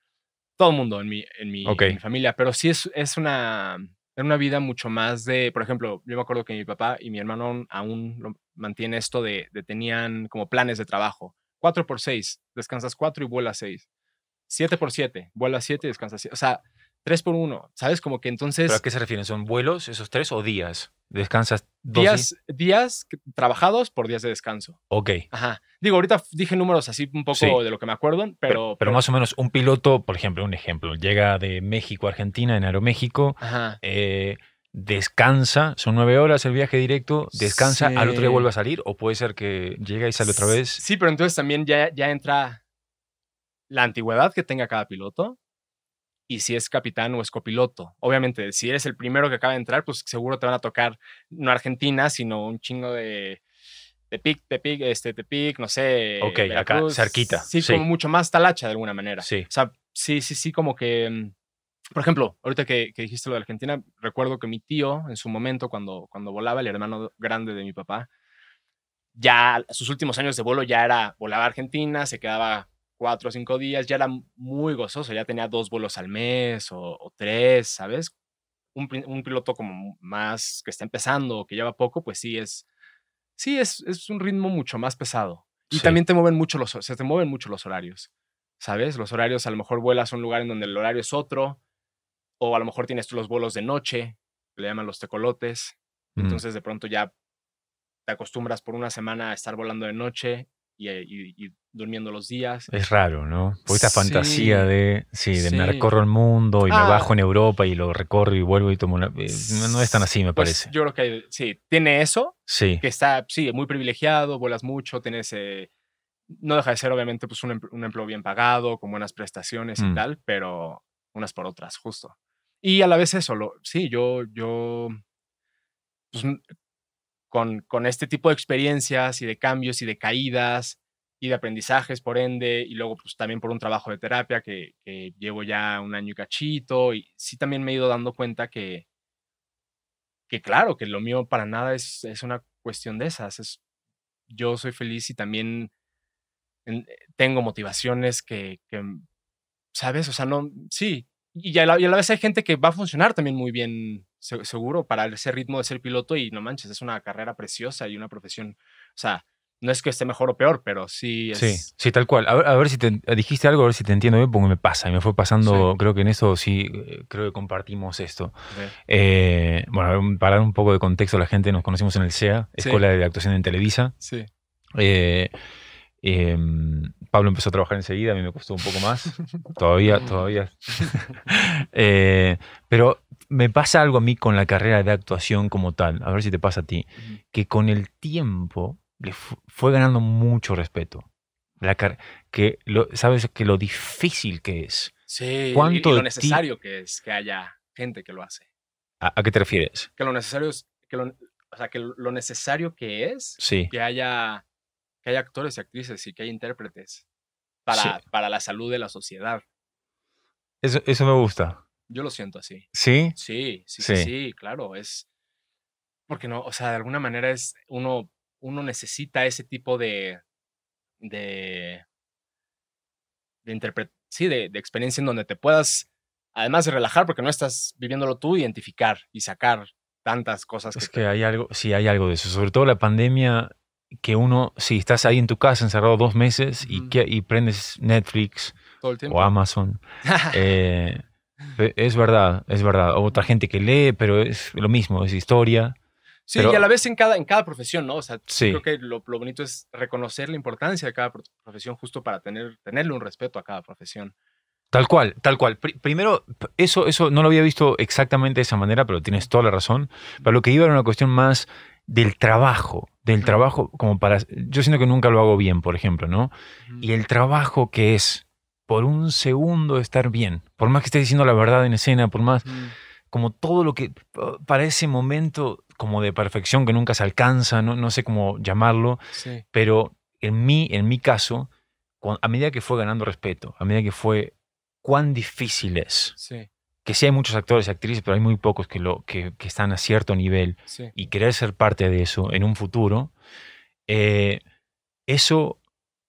todo el mundo en mi, en mi, familia, pero sí es, es una, Es una vida mucho más de, por ejemplo, yo me acuerdo que mi papá y mi hermano aún mantienen mantiene esto de, de, tenían como planes de trabajo. Cuatro por seis. descansas cuatro y vuelas seis. Siete por 7, vuelas siete y descansas siete. O sea, tres por uno, ¿sabes? Como que entonces... ¿Pero ¿A qué se refieren? ¿Son vuelos esos tres o días? ¿Descansas días, días trabajados por días de descanso. Ok. Ajá. Digo, ahorita dije números así un poco de lo que me acuerdo, pero, pero, más o menos un piloto, por ejemplo, un ejemplo, llega de México a Argentina, en Aeroméxico, eh, descansa, son nueve horas el viaje directo, descansa, al otro día vuelve a salir, o puede ser que llega y sale otra vez. Sí, pero entonces también ya, ya entra la antigüedad que tenga cada piloto y si es capitán o es copiloto. Obviamente, si eres el primero que acaba de entrar, pues seguro te van a tocar no Argentina, sino un chingo de te pic este pic no sé. Ok, acá, cerquita. Sí, como mucho más talacha de alguna manera. Sí. O sea, sí, sí, sí, como que. Mm, por ejemplo, ahorita que, dijiste lo de Argentina, recuerdo que mi tío, en su momento, cuando, cuando volaba, el hermano grande de mi papá, ya sus últimos años de vuelo ya era, volaba Argentina, se quedaba cuatro o cinco días, ya era muy gozoso, ya tenía dos vuelos al mes o, tres, ¿sabes? Un, un, piloto como más que está empezando, o que lleva poco, pues sí es, sí es, es un ritmo mucho más pesado. Y también te mueven mucho los, se te mueven mucho los horarios, ¿sabes? Los horarios, a lo mejor vuelas a un lugar en donde el horario es otro, o a lo mejor tienes tú los vuelos de noche, le llaman los tecolotes, mm. entonces de pronto ya te acostumbras por una semana a estar volando de noche eh, y, durmiendo los días. Es raro, ¿no? Porque esta fantasía de, sí, de me recorro el mundo y me ah. bajo en Europa y lo recorro y vuelvo y tomo una... Eh, no, es tan así, me pues, parece. Yo creo que sí, tiene eso, sí. que está, sí, muy privilegiado, vuelas mucho, tienes... Eh, no deja de ser, obviamente, pues un, un empleo bien pagado, con buenas prestaciones y mm. tal, pero unas por otras, justo. Y a la vez eso, sí, yo, yo pues, con, este tipo de experiencias y de cambios y de caídas y de aprendizajes, por ende, y luego pues también por un trabajo de terapia que, llevo ya un año y cachito, y sí también me he ido dando cuenta que, que claro, que lo mío para nada es, es una cuestión de esas, yo soy feliz y también eh, tengo motivaciones que, que, ¿sabes? O sea, no, sí, y a la, vez hay gente que va a funcionar también muy bien, seguro, para ese ritmo de ser piloto y no manches, es una carrera preciosa y una profesión, o sea, no es que esté mejor o peor, pero sí es... Sí, sí, tal cual. A ver, si te eh, dijiste algo, a ver si te entiendo bien, porque me pasa, me fue pasando, creo que en eso sí, eh, creo que compartimos esto. Eh, bueno, para dar un poco de contexto, la gente nos conocimos en el SEA, Escuela de Actuación en Televisa. Sí. Em, Pablo empezó a trabajar enseguida, a mí me costó un poco más. todavía, [LAUGHS] todavía. [LAUGHS] Eh, pero me pasa algo a mí con la carrera de actuación como tal, a ver si te pasa a ti, que con el tiempo le fue ganando mucho respeto. La que lo, sabes que lo difícil que es. Sí, ¿Cuánto y, lo necesario que es que haya gente que lo hace. ¿A, qué te refieres? Que lo necesario es, que lo, sea, que lo necesario que es sí. que haya que hay actores y actrices y que hay intérpretes para, para la salud de la sociedad. Eso, me gusta. Yo lo siento así. ¿Sí? ¿Sí? Sí, sí, claro, es porque no, o sea, de alguna manera es uno uno necesita ese tipo de de de sí, de, experiencia en donde te puedas además de relajar porque no estás viviéndolo tú, identificar y sacar tantas cosas. es que, hay algo, sí, hay algo de eso. Sobre todo la pandemia que uno, si estás ahí en tu casa encerrado dos meses y, que, y prendes Netflix o Amazon, [LAUGHS] eh, eh, es verdad, es verdad. Otra gente que lee, pero es lo mismo, es historia. Sí, y a la vez en cada, en cada profesión, ¿no? O sea, creo que lo, bonito es reconocer la importancia de cada profesión justo para tener, tenerle un respeto a cada profesión. Tal cual, tal cual. primero, eso, eso no lo había visto exactamente de esa manera, pero tienes toda la razón. Pero lo que iba era una cuestión más del trabajo del trabajo como para... Yo siento que nunca lo hago bien, por ejemplo, ¿no? Y el trabajo que es por un segundo estar bien, por más que esté diciendo la verdad en escena, por más... Como todo lo que... Para ese momento como de perfección que nunca se alcanza, no, sé cómo llamarlo, pero en mí, en mi caso, a medida que fue ganando respeto, a medida que fue cuán difícil es, sí que sí hay muchos actores y actrices, pero hay muy pocos que, lo, que, están a cierto nivel y querer ser parte de eso en un futuro, eh, eso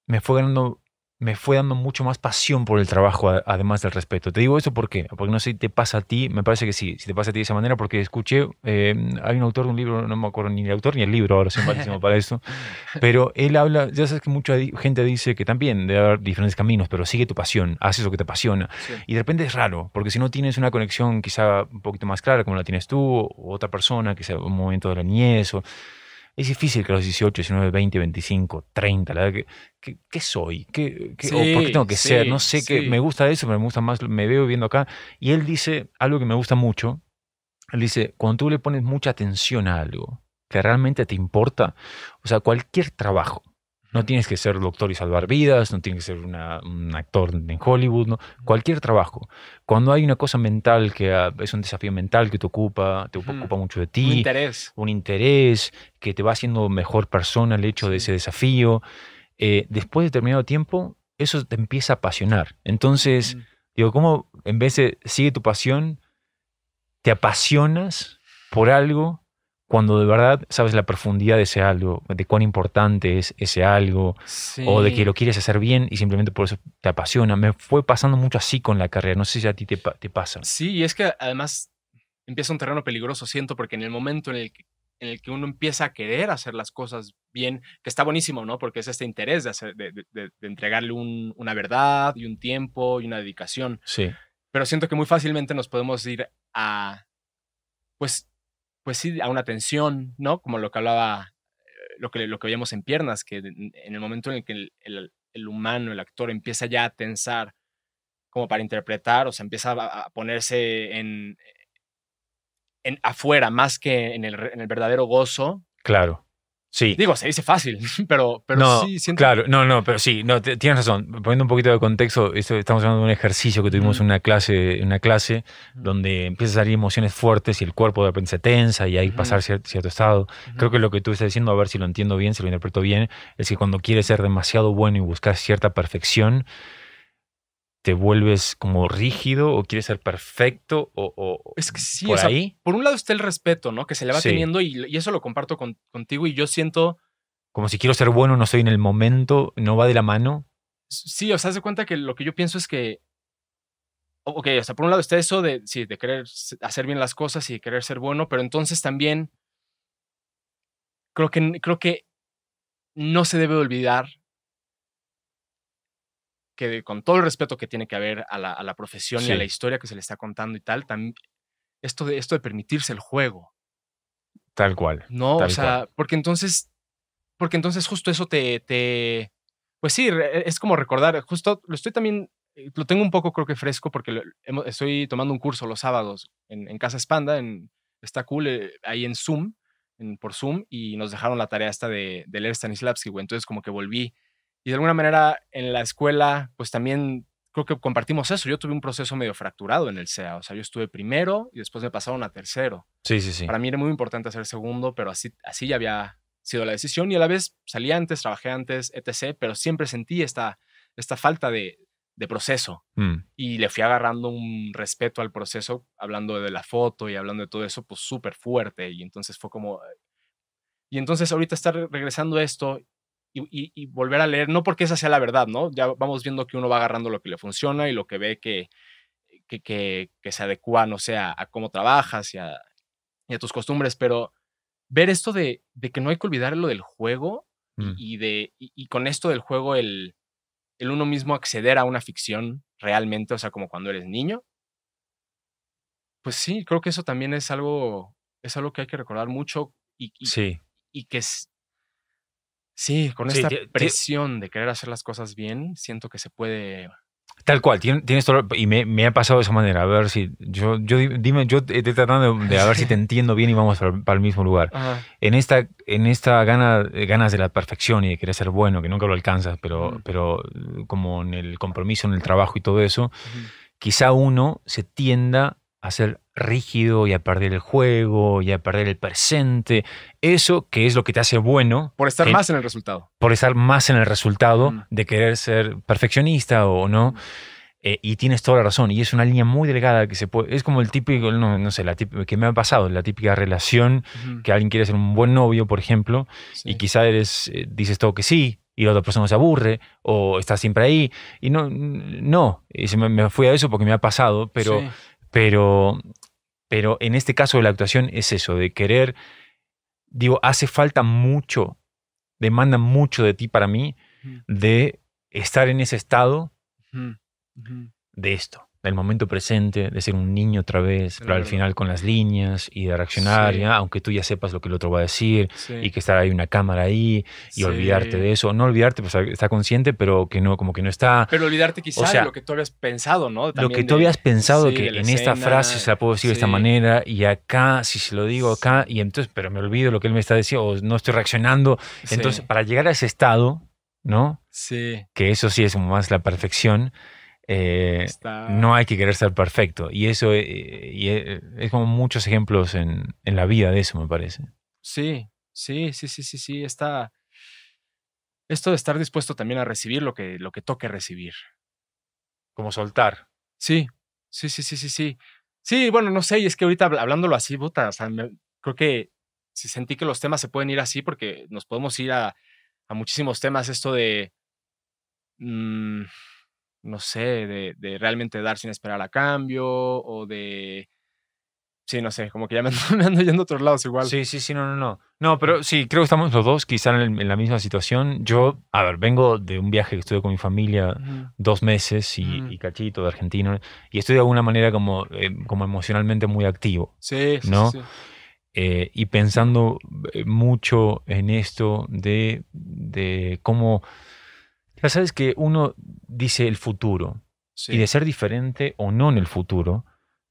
me fue ganando me fue dando mucho más pasión por el trabajo, además del respeto. Te digo eso porque, porque no sé si te pasa a ti, me parece que sí, si te pasa a ti de esa manera, porque escuché, eh, hay un autor de un libro, no me acuerdo ni el autor ni el libro, ahora soy malísimo para esto, [LAUGHS] pero él habla, ya sabes que mucha gente dice que también debe haber diferentes caminos, pero sigue tu pasión, haces lo que te apasiona. Y de repente es raro, porque si no tienes una conexión quizá un poquito más clara como la tienes tú, o otra persona, que sea un momento de la niñez, o es difícil que los 18, 19, 20, 25, 30, la verdad que, ¿qué soy, ¿Qué, por qué tengo que ser, no sé, que qué me gusta eso, me gusta más, me veo viendo acá. Y él dice algo que me gusta mucho, él dice, cuando tú le pones mucha atención a algo que realmente te importa, o sea, cualquier trabajo, no tienes que ser doctor y salvar vidas, no tienes que ser un actor en Hollywood, ¿no? cualquier trabajo. Cuando hay una cosa mental que ah, es un desafío mental que te ocupa, te ocupa mucho de ti. Un interés. Un interés que te va haciendo mejor persona el hecho de ese desafío. Eh, después de determinado tiempo, eso te empieza a apasionar. Entonces, digo, ¿cómo en vez de sigue tu pasión, te apasionas por algo cuando de verdad sabes la profundidad de ese algo, de cuán importante es ese algo, o de que lo quieres hacer bien y simplemente por eso te apasiona. Me fue pasando mucho así con la carrera, no sé si a ti te, pasa. Sí, y es que además empieza un terreno peligroso, siento, porque en el momento en el que en el que uno empieza a querer hacer las cosas bien, que está buenísimo, ¿no? Porque es este interés de, de, entregarle una verdad y un tiempo y una dedicación. Sí. Pero siento que muy fácilmente nos podemos ir a, pues, pues sí, a una tensión, ¿no? Como lo que hablaba, lo que, lo que veíamos en piernas, que en el momento en el que el, humano, el actor, empieza ya a tensar como para interpretar, o sea, empieza a, ponerse en, en afuera más que en el, en el verdadero gozo. Claro Sí. Digo, se dice fácil, [LAUGHS] pero, pero sí siento... Claro, no, no, pero sí, no, tienes razón. Poniendo un poquito de contexto, estamos hablando de un ejercicio que tuvimos en una clase, una clase donde empiezan a salir emociones fuertes y el cuerpo de repente se tensa y hay que pasar cierto, estado. Creo que lo que tú estás diciendo, a ver si lo entiendo bien, si lo interpreto bien, es que cuando quieres ser demasiado bueno y buscar cierta perfección, te vuelves como rígido o quieres ser perfecto o... es que sí, por, ahí. por un lado está el respeto, ¿no? Que se le va teniendo y, eso lo comparto contigo y yo siento... Como si quiero ser bueno, no soy en el momento, no va de la mano. Sí, o sea, haz de cuenta que lo que yo pienso es que... Ok, o sea, por un lado está eso de, de querer hacer bien las cosas y de querer ser bueno, pero entonces también creo que, creo que no se debe olvidar que con todo el respeto que tiene que haber a la, profesión y a la historia que se le está contando y tal, también, esto, de, esto de permitirse el juego. Tal cual. No, o sea, porque entonces, porque entonces justo eso te, pues sí, es como recordar, justo lo estoy también, eh, lo tengo un poco creo que fresco porque estoy tomando un curso los sábados en, Casa Espanda, en, está cool, eh, ahí en Zoom, en, por Zoom, y nos dejaron la tarea hasta de, leer Stanislavski, entonces como que volví y de alguna manera en la escuela, pues también creo que compartimos eso. Yo tuve un proceso medio fracturado en el SEA. O sea, yo estuve primero y después me pasaron a tercero. Sí, sí, sí. Para mí era muy importante hacer segundo, pero así, así ya había sido la decisión. Y a la vez salí antes, trabajé antes, etc. Pero siempre sentí esta, esta falta de, de proceso. Mm. Y le fui agarrando un respeto al proceso, hablando de la foto y hablando de todo eso, pues súper fuerte. Y entonces fue como... Y entonces ahorita estar regresando esto y, volver a leer, no porque esa sea la verdad, ¿no? Ya vamos viendo que uno va agarrando lo que le funciona y lo que ve que, que, que, se adecua, no sé, a, cómo trabajas y a, tus costumbres, pero ver esto de, de, que no hay que olvidar lo del juego y, mm. de, y, con esto del juego el, el uno mismo acceder a una ficción realmente, o sea, como cuando eres niño, pues sí, creo que eso también es algo, es algo que hay que recordar mucho y, y, sí. y que, Sí, con esta presión de querer hacer las cosas bien, siento que se puede Tal cual, tienes todo. Y me, ha pasado de esa manera. A ver si. Yo, yo dime, yo estoy tratando de, ver si te [LAUGHS] entiendo bien y vamos para, el mismo lugar. En esta, en esta gana, eh, ganas de la perfección y de querer ser bueno, que nunca lo alcanzas, pero, pero como en el compromiso, en el trabajo y todo eso, quizá uno se tienda a ser rígido y a perder el juego y a perder el presente. Eso que es lo que te hace bueno. Por estar más en el resultado. Por estar más en el resultado de querer ser perfeccionista o no. Eh, y tienes toda la razón. Y es una línea muy delgada que se puede. Es como el típico, no, no sé, la típica, que me ha pasado, la típica relación que alguien quiere ser un buen novio, por ejemplo, y quizá eres, eh, dices todo que sí. Y la otra persona se aburre o está siempre ahí. Y no, no. Y me, fui a eso porque me ha pasado, pero pero, pero en este caso de la actuación es eso, de querer, digo, hace falta mucho, demanda mucho de ti para mí, de estar en ese estado de esto el momento presente, de ser un niño otra vez, pero al final con las líneas y de reaccionar, aunque tú ya sepas lo que el otro va a decir y que estará ahí una cámara ahí y olvidarte de eso, no olvidarte, pues está consciente, pero que no, como que no está. Pero olvidarte quizás lo que tú habías pensado, ¿no? lo que tú habías pensado que en esta frase se la puedo decir de esta manera y acá, si se lo digo acá, y entonces, pero me olvido lo que él me está diciendo o no estoy reaccionando. Entonces, para llegar a ese estado, ¿no? Sí. Que eso sí es más la perfección eh, no hay que querer ser perfecto. Y eso eh, y eh, es, como muchos ejemplos en, en, la vida de eso, me parece. Sí, sí, sí, sí, sí, Está. Esto de estar dispuesto también a recibir lo que, lo que toque recibir. Como soltar. Sí, sí, sí, sí, sí, sí. Sí, bueno, no sé, y es que ahorita hablándolo así, bota creo que si sentí que los temas se pueden ir así porque nos podemos ir a, a muchísimos temas, esto de... Mm, no sé, de, realmente dar sin esperar a cambio o de... Sí, no sé, como que ya me [LAUGHS] ando, yendo a otros lados igual. Sí, sí, sí, no, no, no. No, pero sí, creo que estamos los dos quizá en, la misma situación. Yo, a ver, vengo de un viaje que estuve con mi familia dos meses y, mm. cachito de argentino. y estoy de alguna manera como, eh, como emocionalmente muy activo. Sí, sí, eh, y pensando eh, mucho en esto de cómo ya sabes que uno dice el futuro y de ser diferente o no en el futuro,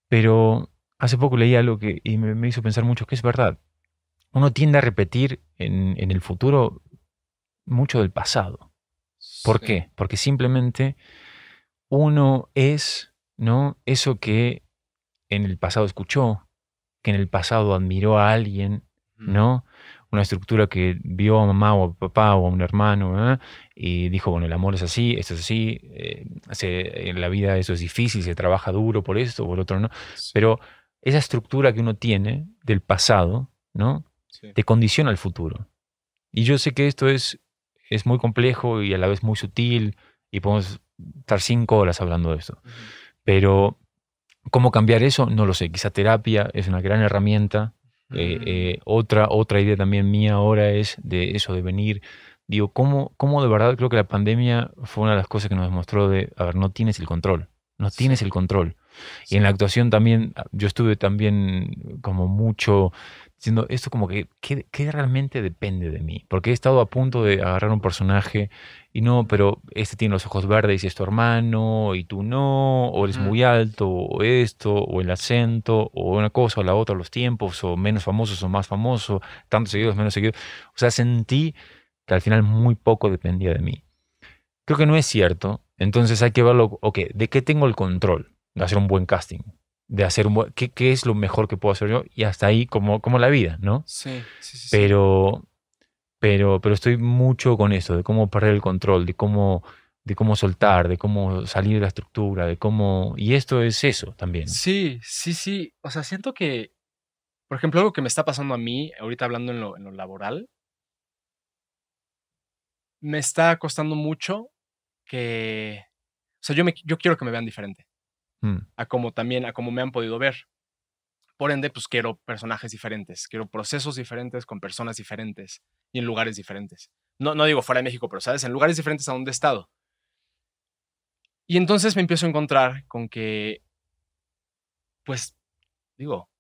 pero hace poco leí algo que y me, hizo pensar mucho que es verdad. Uno tiende a repetir en, el futuro mucho del pasado. ¿Por qué? Porque simplemente uno es ¿no? eso que en el pasado escuchó, que en el pasado admiró a alguien, ¿no? Una estructura que vio a mamá o a papá o a un hermano, ¿eh? y dijo, bueno, el amor es así, esto es así, en eh, eh, la vida eso es difícil, se trabaja duro por esto, por otro no, pero esa estructura que uno tiene del pasado, ¿no? Te condiciona al futuro. Y yo sé que esto es, es muy complejo y a la vez muy sutil y podemos estar cinco horas hablando de esto, pero cómo cambiar eso, no lo sé, quizá terapia es una gran herramienta. Eh, mm. otra, otra idea también mía ahora es de eso de venir digo, ¿cómo, ¿cómo de verdad creo que la pandemia fue una de las cosas que nos demostró de, a ver, no tienes el control, no tienes el control. Y en la actuación también, ah, yo estuve también como mucho diciendo, esto como que, ¿qué, ¿qué, realmente depende de mí? Porque he estado a punto de agarrar un personaje y no, pero este tiene los ojos verdes y es tu hermano y tú no, o eres mm. muy alto, o esto, o el acento, o una cosa, o la otra, los tiempos, o menos famosos, o más famosos tantos seguidos, menos seguidos. O sea, sentí que al final muy poco dependía de mí. Creo que no es cierto, entonces hay que verlo, ok, ¿de qué tengo el control? De hacer un buen casting, de hacer un ¿qué, qué es lo mejor que puedo hacer yo? Y hasta ahí como, como la vida, ¿no? Sí, sí, sí. Pero, pero, pero estoy mucho con eso, de cómo perder el control, de cómo de cómo soltar, de cómo salir de la estructura, de cómo... Y esto es eso también. Sí, sí, sí. O sea, siento que, por ejemplo, algo que me está pasando a mí, ahorita hablando en lo, en lo laboral, me está costando mucho que, o sea, yo, me, yo quiero que me vean diferente mm. a como también, a como me han podido ver. Por ende, pues quiero personajes diferentes, quiero procesos diferentes con personas diferentes y en lugares diferentes. No, no digo fuera de México, pero sabes, en lugares diferentes a donde he estado. Y entonces me empiezo a encontrar con que, pues, digo,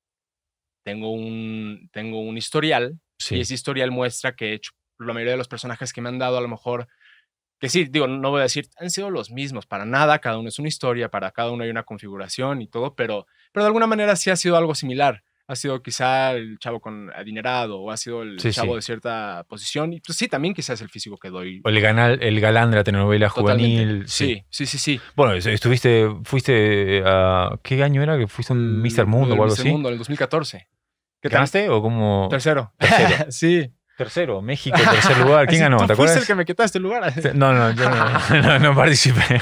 tengo un, tengo un historial y ese historial muestra que he hecho la mayoría de los personajes que me han dado, a lo mejor, que sí, digo, no voy a decir, han sido los mismos, para nada, cada uno es una historia, para cada uno hay una configuración y todo, pero, pero de alguna manera sí ha sido algo similar. Ha sido quizá el chavo con adinerado o ha sido el chavo de cierta posición. Y pues sí, también quizás el físico que doy. O el, el galán de la telenovela juvenil. Sí. sí, sí, sí, Bueno, estuviste, fuiste a... ¿Qué año era que fuiste un Mr. Mm, Mundo o algo así? Mr. Mundo, en el 2014. ¿Qué ¿Ganaste o como...? Tercero. [LAUGHS] sí. Tercero, México, tercer lugar. [LAUGHS] ¿Quién ganó? ¿Te acuerdas? el que me quitaste el lugar. [LAUGHS] No, no, yo no, [LAUGHS] no, participé.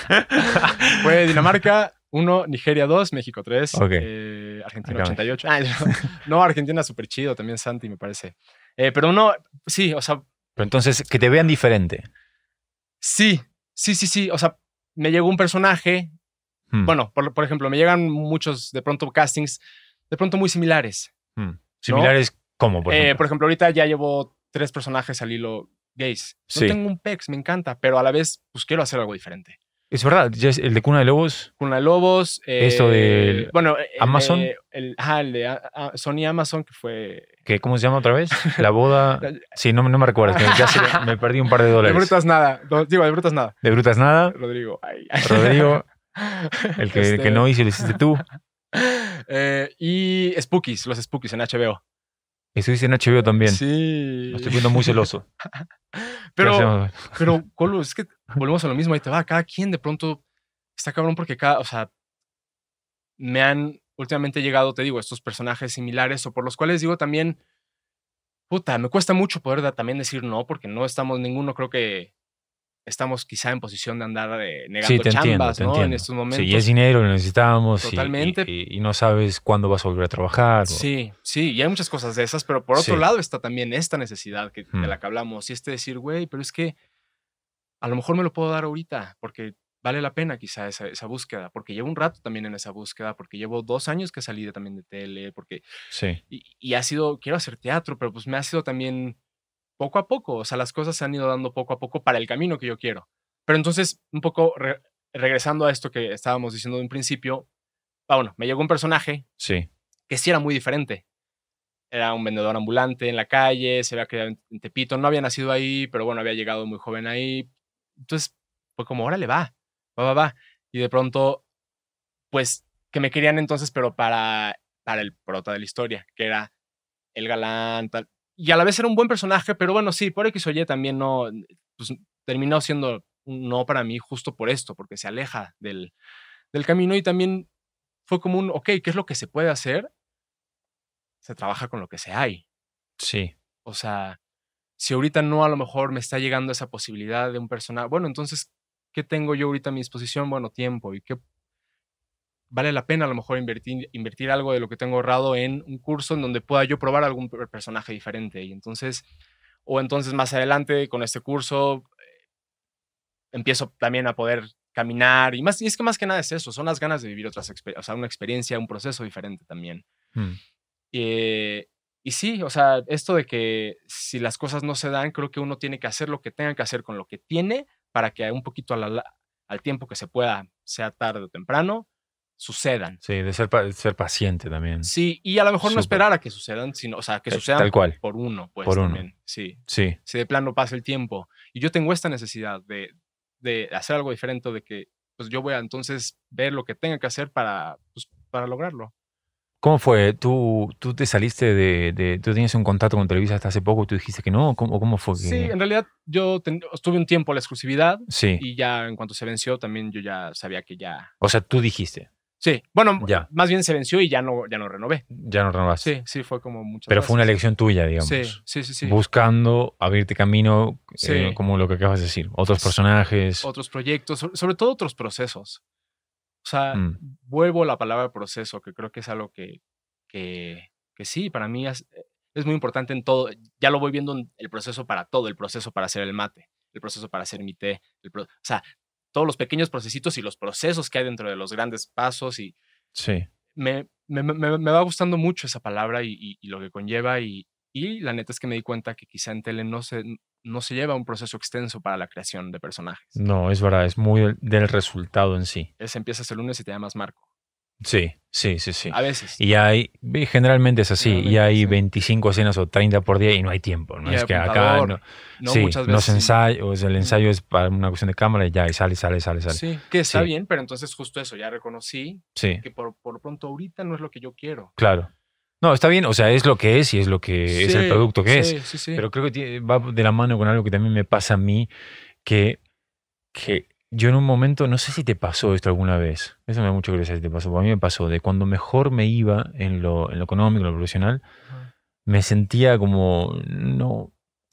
Fue Dinamarca 1, Nigeria 2, México 3, eh, Argentina 88. no, Argentina súper chido también, Santi, me parece. Eh, pero uno, sí, o sea. Pero entonces, que te vean diferente. Sí, sí, sí, sí. O sea, me llegó un personaje. Hmm. Bueno, por, ejemplo, me llegan muchos de pronto castings de pronto muy similares. Hmm. ¿Similares. ¿Cómo? Por eh, ejemplo? por ejemplo, ahorita ya llevo tres personajes al hilo gays. No tengo un pex, me encanta, pero a la vez, pues quiero hacer algo diferente. Es verdad, el de Cuna de Lobos. Cuna de Lobos. Esto de eh, bueno, eh, Amazon. Eh, el, el, de ah, ah, Sony Amazon, que fue. ¿Qué, ¿Cómo se llama otra vez? [LAUGHS] La boda. sí, no, no me recuerdo. Me, me perdí un par de dólares. De brutas nada. Digo, de brutas nada. De brutas nada. Rodrigo. Rodrigo. El que, este no hice, lo hiciste tú. [LAUGHS] y Spookies, los Spookies en HBO. Estoy en HBO también. Sí. estoy viendo muy celoso. [LAUGHS] pero, pero, Colo, es que volvemos a lo mismo. Ahí te va. Cada quien de pronto está cabrón porque cada, o sea, me han últimamente llegado, te digo, estos personajes similares o por los cuales digo también, puta, me cuesta mucho poder también decir no porque no estamos ninguno, creo que estamos quizá en posición de andar de eh, negando chambas, En estos momentos. Sí, es dinero, lo necesitamos. Totalmente. Y, no sabes cuándo vas a volver a trabajar. Sí, sí, y hay muchas cosas de esas, pero por otro lado está también esta necesidad que, de mm. la que hablamos y este decir, güey, pero es que a lo mejor me lo puedo dar ahorita, porque vale la pena quizá esa, esa, búsqueda, porque llevo un rato también en esa búsqueda, porque llevo dos años que salí también de tele, porque... Sí. y, ha sido, quiero hacer teatro, pero pues me ha sido también poco a poco, o sea, las cosas se han ido dando poco a poco para el camino que yo quiero. Pero entonces, un poco regresando a esto que estábamos diciendo de un principio, ah, bueno, me llegó un personaje sí. que sí era muy diferente. Era un vendedor ambulante en la calle, se había criado en Tepito, no había nacido ahí, pero bueno, había llegado muy joven ahí. Entonces, pues como, órale, va, va, va, va. Y de pronto, pues, que me querían entonces, pero para, para el prota de la historia, que era el galán, tal y a la vez era un buen personaje, pero bueno, sí, por X o Y también no, pues terminó siendo un no para mí justo por esto, porque se aleja del, del camino y también fue como un, ok, ¿qué es lo que se puede hacer? Se trabaja con lo que se hay. Sí. O sea, si ahorita no a lo mejor me está llegando esa posibilidad de un personaje, bueno, entonces, ¿qué tengo yo ahorita a mi disposición? Bueno, tiempo. ¿Y qué vale la pena a lo mejor invertir, invertir algo de lo que tengo ahorrado en un curso en donde pueda yo probar algún personaje diferente. Y entonces, o entonces más adelante con este curso eh, empiezo también a poder caminar y más, y es que más que nada es eso, son las ganas de vivir otras experiencias, o sea, una experiencia, un proceso diferente también. Mm. Eh, y sí, o sea, esto de que si las cosas no se dan, creo que uno tiene que hacer lo que tenga que hacer con lo que tiene para que un poquito al tiempo que se pueda, sea tarde o temprano, sucedan. Sí, de ser, ser paciente también. Sí, y a lo mejor no esperar a que sucedan, sino, o sea, que eh, sucedan por uno, pues. Por uno. Sí. Sí. Si de plano pasa el tiempo. Y yo tengo esta necesidad de, de hacer algo diferente, de que pues yo voy a entonces ver lo que tenga que hacer para, pues, para lograrlo. ¿Cómo fue? ¿Tú, tú te saliste de, Tú tenías un contrato con Televisa hasta hace poco, y tú dijiste que no, ¿cómo, cómo fue? Sí, en realidad yo estuve un tiempo la exclusividad sí. y ya en cuanto se venció también yo ya sabía que ya... O sea, tú dijiste. Sí, bueno, más bien se venció y ya no, ya no renové. Ya no renovaste. Sí, sí, fue como muchas Pero fue una elección tuya, digamos. Sí, sí, sí. Buscando abrirte camino, eh, como lo que acabas de decir. Otros personajes. Otros proyectos, sobre todo otros procesos. O sea, mm. vuelvo a la palabra proceso, que creo que es algo que, que, que sí, para mí es, muy importante en todo. Ya lo voy viendo en el proceso para todo, el proceso para hacer el mate, el proceso para hacer mi té. El o sea, todos los pequeños procesitos y los procesos que hay dentro de los grandes pasos y sí. me, me, va gustando mucho esa palabra y, lo que conlleva y, y, la neta es que me di cuenta que quizá en tele no se, no se lleva un proceso extenso para la creación de personajes. No, es verdad, es muy del, resultado en sí. Es empiezas el lunes y te llamas Marco. Sí, sí, sí, sí. A veces. Y hay, generalmente es así, y hay 25 escenas o 30 por día y no hay tiempo. No es que acá no, no muchas veces, no o el ensayo es para una cuestión de cámara y ya, y sale, sale, sale, sale. Sí, que está bien, pero entonces justo eso, ya reconocí que por, por pronto ahorita no es lo que yo quiero. Claro. No, está bien, o sea, es lo que es y es lo que es el producto que sí, es. Sí, pero creo que va de la mano con algo que también me pasa a mí, que, que yo en un momento, no sé si te pasó esto alguna vez, eso me da mucha curiosidad si te pasó, pero a mí me pasó, de cuando mejor me iba en lo, económico, en lo profesional, me sentía como, no,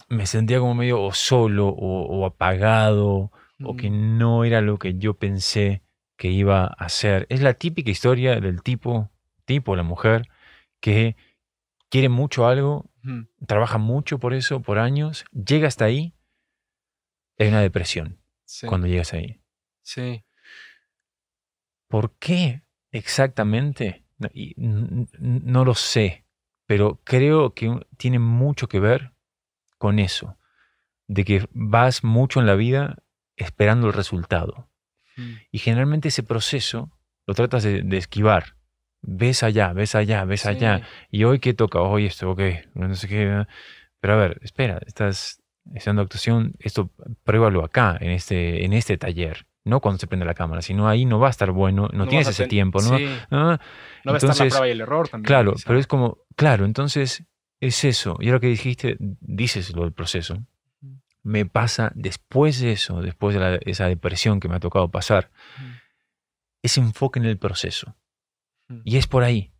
me sentía como medio solo o, apagado, o que mm. no era lo que yo pensé que iba a ser. Es la típica historia del tipo, tipo, la mujer, que quiere mucho algo, trabaja mucho por eso, por años, llega hasta ahí, es una depresión cuando llegas ahí. Sí. ¿Por qué exactamente? No, lo sé, pero creo que tiene mucho que ver con eso, de que vas mucho en la vida esperando el resultado. Mm. Y generalmente ese proceso lo tratas de, esquivar. Ves allá, ves allá, ves allá. Y hoy qué toca, hoy esto, ok, no sé qué. Pero a ver, espera, estás, estando actuación, esto pruébalo acá, en este, en este taller. No cuando se prende la cámara, sino ahí no va a estar bueno, no, tienes ese tiempo, ¿no? Ah, ¿no? a estar la prueba y el error también. Claro, pero es como, claro, entonces es eso. Y ahora que dijiste, dices lo del proceso. Me pasa después de eso, después de esa depresión que me ha tocado pasar, ese enfoque en el proceso. Y es por ahí.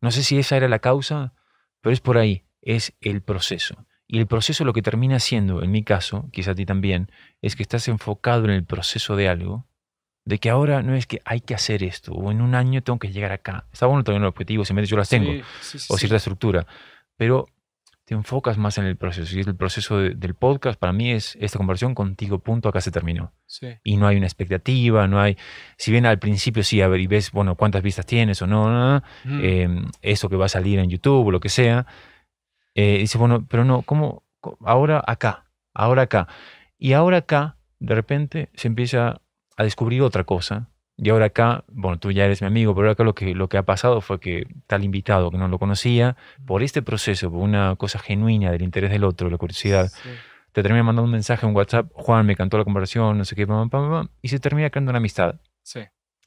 No sé si esa era la causa, pero es por ahí. Es el proceso. Y el proceso lo que termina siendo, en mi caso, quizá a ti también, es que estás enfocado en el proceso de algo, de que ahora no es que hay que hacer esto, o en un año tengo que llegar acá. Está bueno tener un objetivo, simplemente yo las tengo, o cierta estructura, pero te enfocas más en el proceso. Y el proceso del podcast para mí es esta conversación contigo, punto, acá se terminó. Y no hay una expectativa, no hay... Si bien al principio sí, a ver, y ves, bueno, cuántas vistas tienes o no, em, eso que va a salir en YouTube o lo que sea, eh, dice, bueno, pero no, ¿cómo? Ahora acá, ahora acá. Y ahora acá, de repente, se empieza a descubrir otra cosa. Y ahora acá, bueno, tú ya eres mi amigo, pero acá lo que, lo que ha pasado fue que tal invitado que no lo conocía, por este proceso, por una cosa genuina del interés del otro, la curiosidad, te termina mandando un mensaje, un WhatsApp, Juan me cantó la conversación, no sé qué, y se termina creando una amistad. Sí.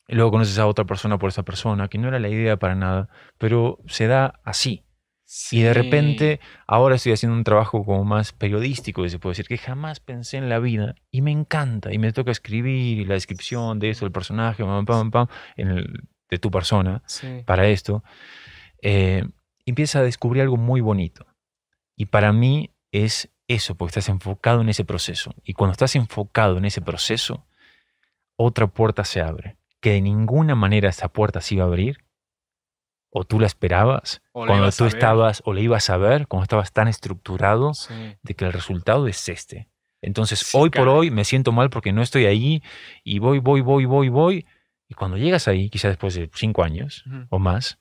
Y luego conoces a otra persona por esa persona, que no era la idea para nada, pero se da así. Y de repente, ahora estoy haciendo un trabajo como más periodístico, que se puede decir, que jamás pensé en la vida y me encanta. Y me toca escribir la descripción de eso, el personaje, pam, pam, de tu persona para esto. Eh, empieza a descubrir algo muy bonito. Y para mí es eso, porque estás enfocado en ese proceso. Y cuando estás enfocado en ese proceso, otra puerta se abre. Que de ninguna manera esa puerta se iba a abrir, o tú la esperabas, cuando tú estabas o le ibas a ver, cuando estabas tan estructurado de que el resultado es este. Entonces, hoy por hoy me siento mal porque no estoy ahí y voy, voy, voy, voy, voy. Y cuando llegas ahí, quizás después de cinco años o más,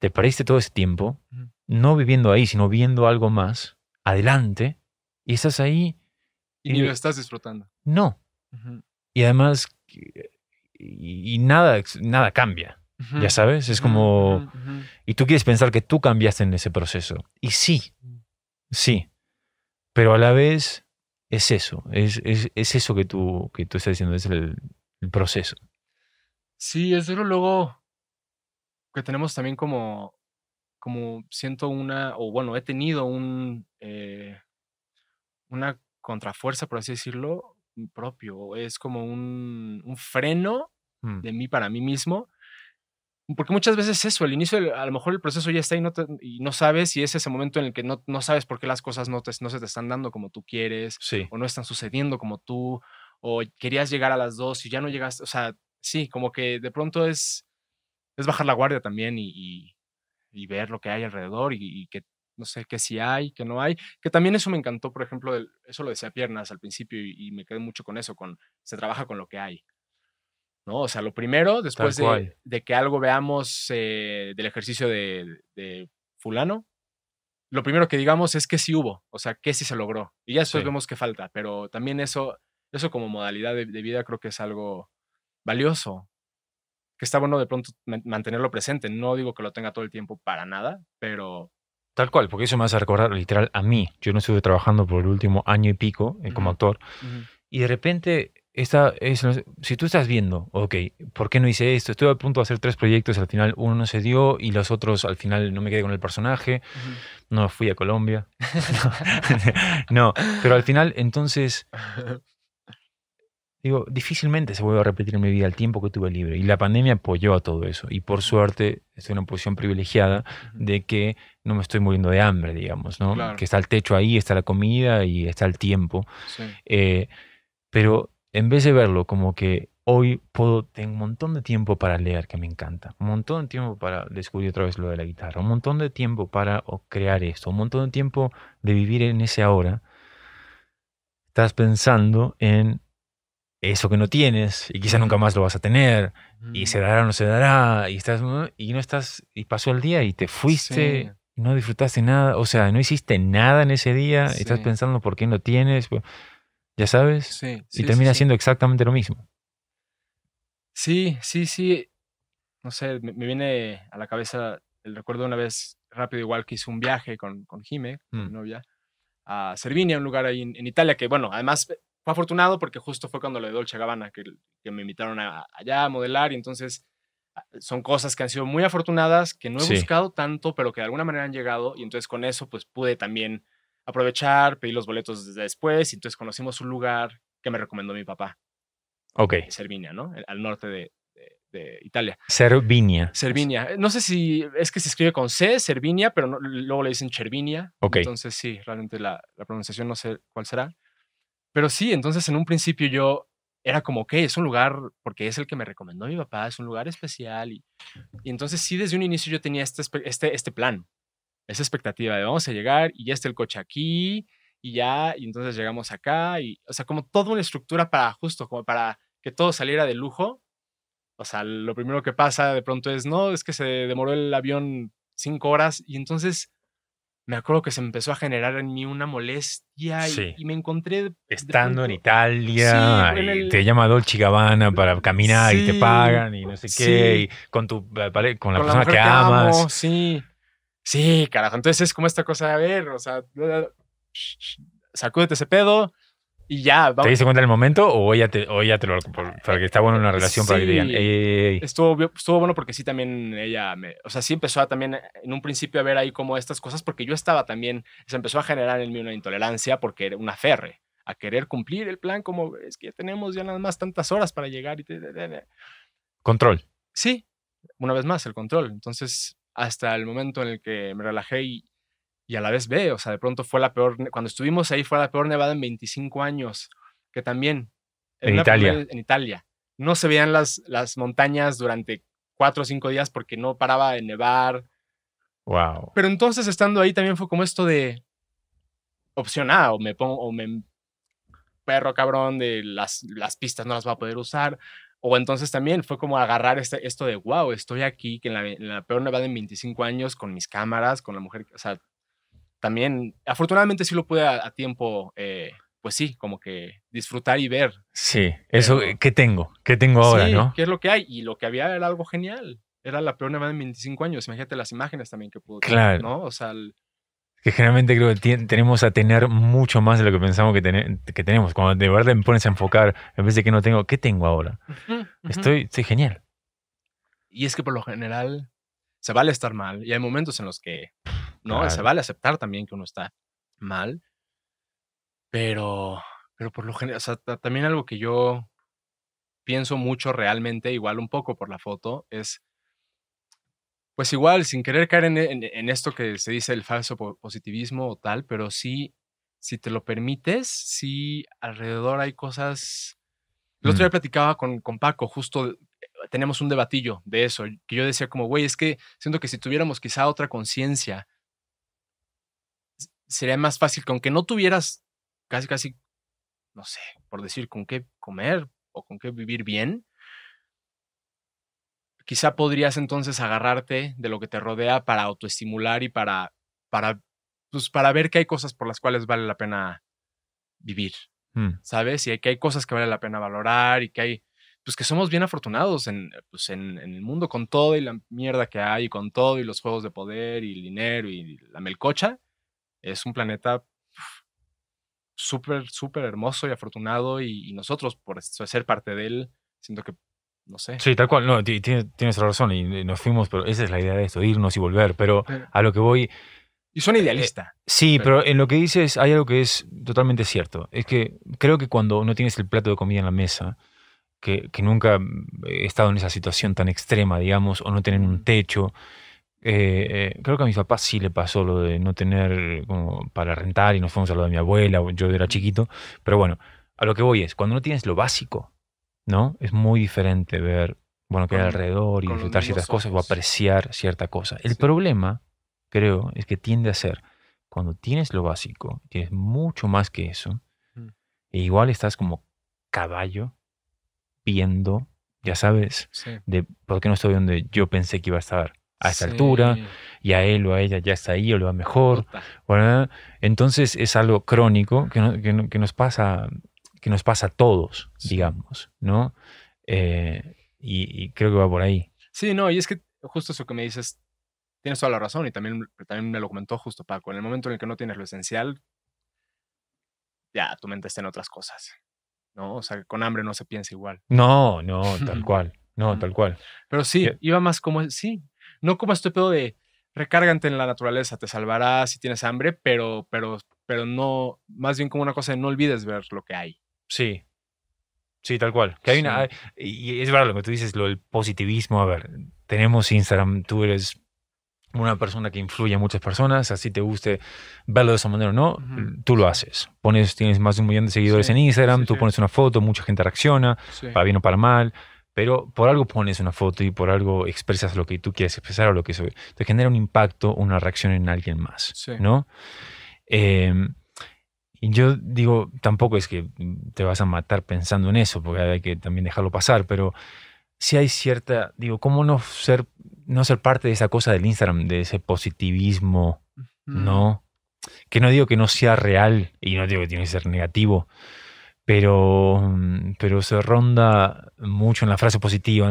te perdiste todo ese tiempo, no viviendo ahí, sino viendo algo más, adelante, y estás ahí. Y, ni lo estás disfrutando. No. Y además, eh, y nada, nada cambia. Ya sabes, es como... Y tú quieres pensar que tú cambiaste en ese proceso. Y sí, sí. Pero a la vez es eso, es, eso que tú, que tú estás diciendo, es el, proceso. Sí, es lo luego que tenemos también como, como siento una, o bueno, he tenido un, eh, una contrafuerza, por así decirlo, propio. Es como un, freno mm. de mí para mí mismo porque muchas veces eso, el inicio, a lo mejor el proceso ya está y no, y no sabes, y es ese momento en el que no, sabes por qué las cosas no, te, no se te están dando como tú quieres, o no están sucediendo como tú, o querías llegar a las dos y ya no llegaste. O sea, sí, como que de pronto es, es bajar la guardia también y, ver lo que hay alrededor y, que no sé que si sí hay, que no hay, que también eso me encantó, por ejemplo, eso lo decía Piernas al principio y, y, me quedé mucho con eso, con se trabaja con lo que hay. ¿no? O sea, lo primero, después de, que algo veamos eh, del ejercicio de, fulano, lo primero que digamos es que sí hubo, o sea, que sí se logró. Y ya después vemos que falta, pero también eso, eso como modalidad de, vida creo que es algo valioso, que está bueno de pronto mantenerlo presente. No digo que lo tenga todo el tiempo para nada, pero... Tal cual, porque eso me hace recordar literal a mí. Yo no estuve trabajando por el último año y pico eh, como autor actor. Y de repente esta es, si tú estás viendo, ok, ¿por qué no hice esto? Estuve a punto de hacer tres proyectos, al final uno no se dio y los otros al final no me quedé con el personaje, no fui a Colombia. [LAUGHS] [LAUGHS] no, pero al final entonces, digo, difícilmente se vuelve a repetir en mi vida el tiempo que tuve libre y la pandemia apoyó a todo eso y por suerte estoy en una posición privilegiada de que no me estoy muriendo de hambre, digamos, ¿no? Que está el techo ahí, está la comida y está el tiempo. Eh, pero en vez de verlo como que hoy puedo, tengo un montón de tiempo para leer, que me encanta, un montón de tiempo para descubrir otra vez lo de la guitarra, un montón de tiempo para crear esto, un montón de tiempo de vivir en ese ahora, estás pensando en eso que no tienes y quizá nunca más lo vas a tener y mm. se dará o no se dará y estás y no estás y pasó el día y te fuiste no disfrutaste nada o sea no hiciste nada en ese día estás pensando por qué no tienes ya sabes, y termina siendo exactamente lo mismo. Sí, sí, sí. No sé, me, viene a la cabeza el recuerdo de una vez rápido, igual que hice un viaje con, con Jime, mi mm. novia, a Cervinia, un lugar ahí en, Italia, que bueno, además fue afortunado porque justo fue cuando lo de Dolce Gabbana, que, me invitaron allá a modelar y entonces ah, son cosas que han sido muy afortunadas, que no he buscado tanto, pero que de alguna manera han llegado y entonces con eso pues pude también aprovechar, pedí los boletos desde después y entonces conocimos un lugar que me recomendó mi papá. Ok. Servinia, eh, ¿no? Eh, al norte de, Italia. Servinia. Servinia. Eh, no sé si es que se escribe con C, Servinia, pero luego le dicen Chervinia. Ok. Entonces sí, realmente la, pronunciación no sé cuál será. Pero sí, entonces en un principio yo era como, ok, es un lugar, porque es el que me recomendó mi papá, es un lugar especial. Y, entonces sí, desde un inicio yo tenía este, este, este plan esa expectativa de vamos a llegar y ya está el coche aquí y ya, y entonces llegamos acá, y, o sea, como toda una estructura para justo, como para que todo saliera de lujo. O sea, lo primero que pasa de pronto es, no, es que se demoró el avión cinco horas y entonces me acuerdo que se empezó a generar en mí una molestia y, me encontré... Estando en Italia, te llama Dolce Gabbana para caminar y te pagan y no sé qué, y con, tu, eh, con la persona que, amas. Sí, sí. Sí, carajo. Entonces es como esta cosa, a ver, o sea, sacúdete ese pedo y ya. ¿Te diste cuenta en el momento o ya te, lo... ya te lo... Porque eh, está bueno una relación para que digan... Estuvo, estuvo bueno porque sí también ella me... O sea, sí empezó a también en un principio a ver ahí como estas cosas porque yo estaba también... Se empezó a generar en mí una intolerancia porque era una ferre a querer cumplir el plan como es que ya tenemos ya nada más tantas horas para llegar y... control. Sí, una vez más, el control. Entonces, hasta el momento en el que me relajé y, a la vez ve, o sea, de pronto fue la peor, cuando estuvimos ahí fue la peor nevada en 25 años, que también... En, Italia. en Italia. No se veían las, las montañas durante cuatro o cinco días porque no paraba de nevar. Wow. Pero entonces estando ahí también fue como esto de opción A, o me pongo, o me perro cabrón de las, las pistas no las va a poder usar, o entonces también fue como agarrar este, esto de, wow, estoy aquí, que en la, peor nevada en 25 años, con mis cámaras, con la mujer, o sea, también, afortunadamente sí lo pude a, tiempo, eh, pues sí, como que disfrutar y ver. Sí, eso, ¿qué tengo? ¿Qué tengo ahora, sí, no? ¿Qué es lo que hay? Y lo que había era algo genial. Era la peor nevada en 25 años. Imagínate las imágenes también que pudo claro. ¿no? O sea, generalmente creo que tenemos a tener mucho más de lo que pensamos que, que tenemos. Cuando de verdad me pones a enfocar, en vez de que no tengo, ¿qué tengo ahora? Estoy, estoy genial. Y es que por lo general se vale estar mal y hay momentos en los que no, se vale aceptar también que uno está mal, pero, pero por lo general, también algo que yo pienso mucho realmente, igual un poco por la foto, es pues igual, sin querer caer en, esto que se dice el falso positivismo o tal, pero sí, si te lo permites, sí alrededor hay cosas... El otro día mm. platicaba con, Paco, justo eh, tenemos un debatillo de eso, que yo decía como, güey, es que siento que si tuviéramos quizá otra conciencia, sería más fácil que aunque no tuvieras casi, casi, no sé, por decir, con qué comer o con qué vivir bien, quizá podrías entonces agarrarte de lo que te rodea para autoestimular y para, para, pues, para ver que hay cosas por las cuales vale la pena vivir, mm. ¿sabes? Y que hay cosas que vale la pena valorar y que hay, pues que somos bien afortunados en, pues, en, el mundo con todo y la mierda que hay y con todo y los juegos de poder y el dinero y la melcocha. Es un planeta súper, súper hermoso y afortunado y, y, nosotros por ser parte de él, siento que no sé. Sí, tal cual, no, tienes razón y nos fuimos, pero esa es la idea de esto, irnos y volver, pero a lo que voy... Y son eh, idealista eh, sí, pero... en lo que dices hay algo que es totalmente cierto. Es que creo que cuando no tienes el plato de comida en la mesa, que, nunca eh, he estado en esa situación tan extrema, digamos, o no tener un techo, creo que a mis papás sí le pasó lo de no tener para rentar y nos fuimos a lo de mi abuela, yo era chiquito, pero bueno, a lo que voy es, cuando no tienes lo básico, ¿no? Es muy diferente ver, bueno, que hay alrededor y disfrutar ciertas cosas o apreciar cierta cosa. El problema, creo, es que tiende a ser, cuando tienes lo básico, tienes mucho más que eso, mm. e igual estás como caballo viendo, ya sabes, de por qué no estoy donde yo pensé que iba a estar a esa altura, y a él o a ella ya está ahí o lo va mejor. Bueno, entonces es algo crónico que, que nos pasa que nos pasa a todos, digamos, ¿no? Eh, y, creo que va por ahí. Sí, no, y es que justo eso que me dices, tienes toda la razón y también, me lo comentó justo Paco, en el momento en el que no tienes lo esencial, ya tu mente está en otras cosas, ¿no? O sea, con hambre no se piensa igual. No, no, tal [LAUGHS] cual, no, tal cual. Pero sí, iba más como, sí, no como este pedo de recárgate en la naturaleza, te salvarás si tienes hambre, pero, pero, pero no, más bien como una cosa de no olvides ver lo que hay. Sí. Sí, tal cual. Que hay una, y es verdad lo que tú dices, lo del positivismo. A ver, tenemos Instagram, tú eres una persona que influye a muchas personas, así te guste verlo de esa manera o no, tú lo haces. Pones, tienes más de un millón de seguidores en Instagram, tú pones una foto, mucha gente reacciona, para bien o para mal, pero por algo pones una foto y por algo expresas lo que tú quieres expresar o lo que soy. Te genera un impacto, una reacción en alguien más, ¿no? Em, y yo digo, tampoco es que te vas a matar pensando en eso, porque hay que también dejarlo pasar, pero si hay cierta, digo, ¿cómo no ser, no ser parte de esa cosa del Instagram, de ese positivismo, ¿no? Que no digo que no sea real y no digo que tiene que ser negativo, pero, mm, pero se ronda mucho en la frase positiva,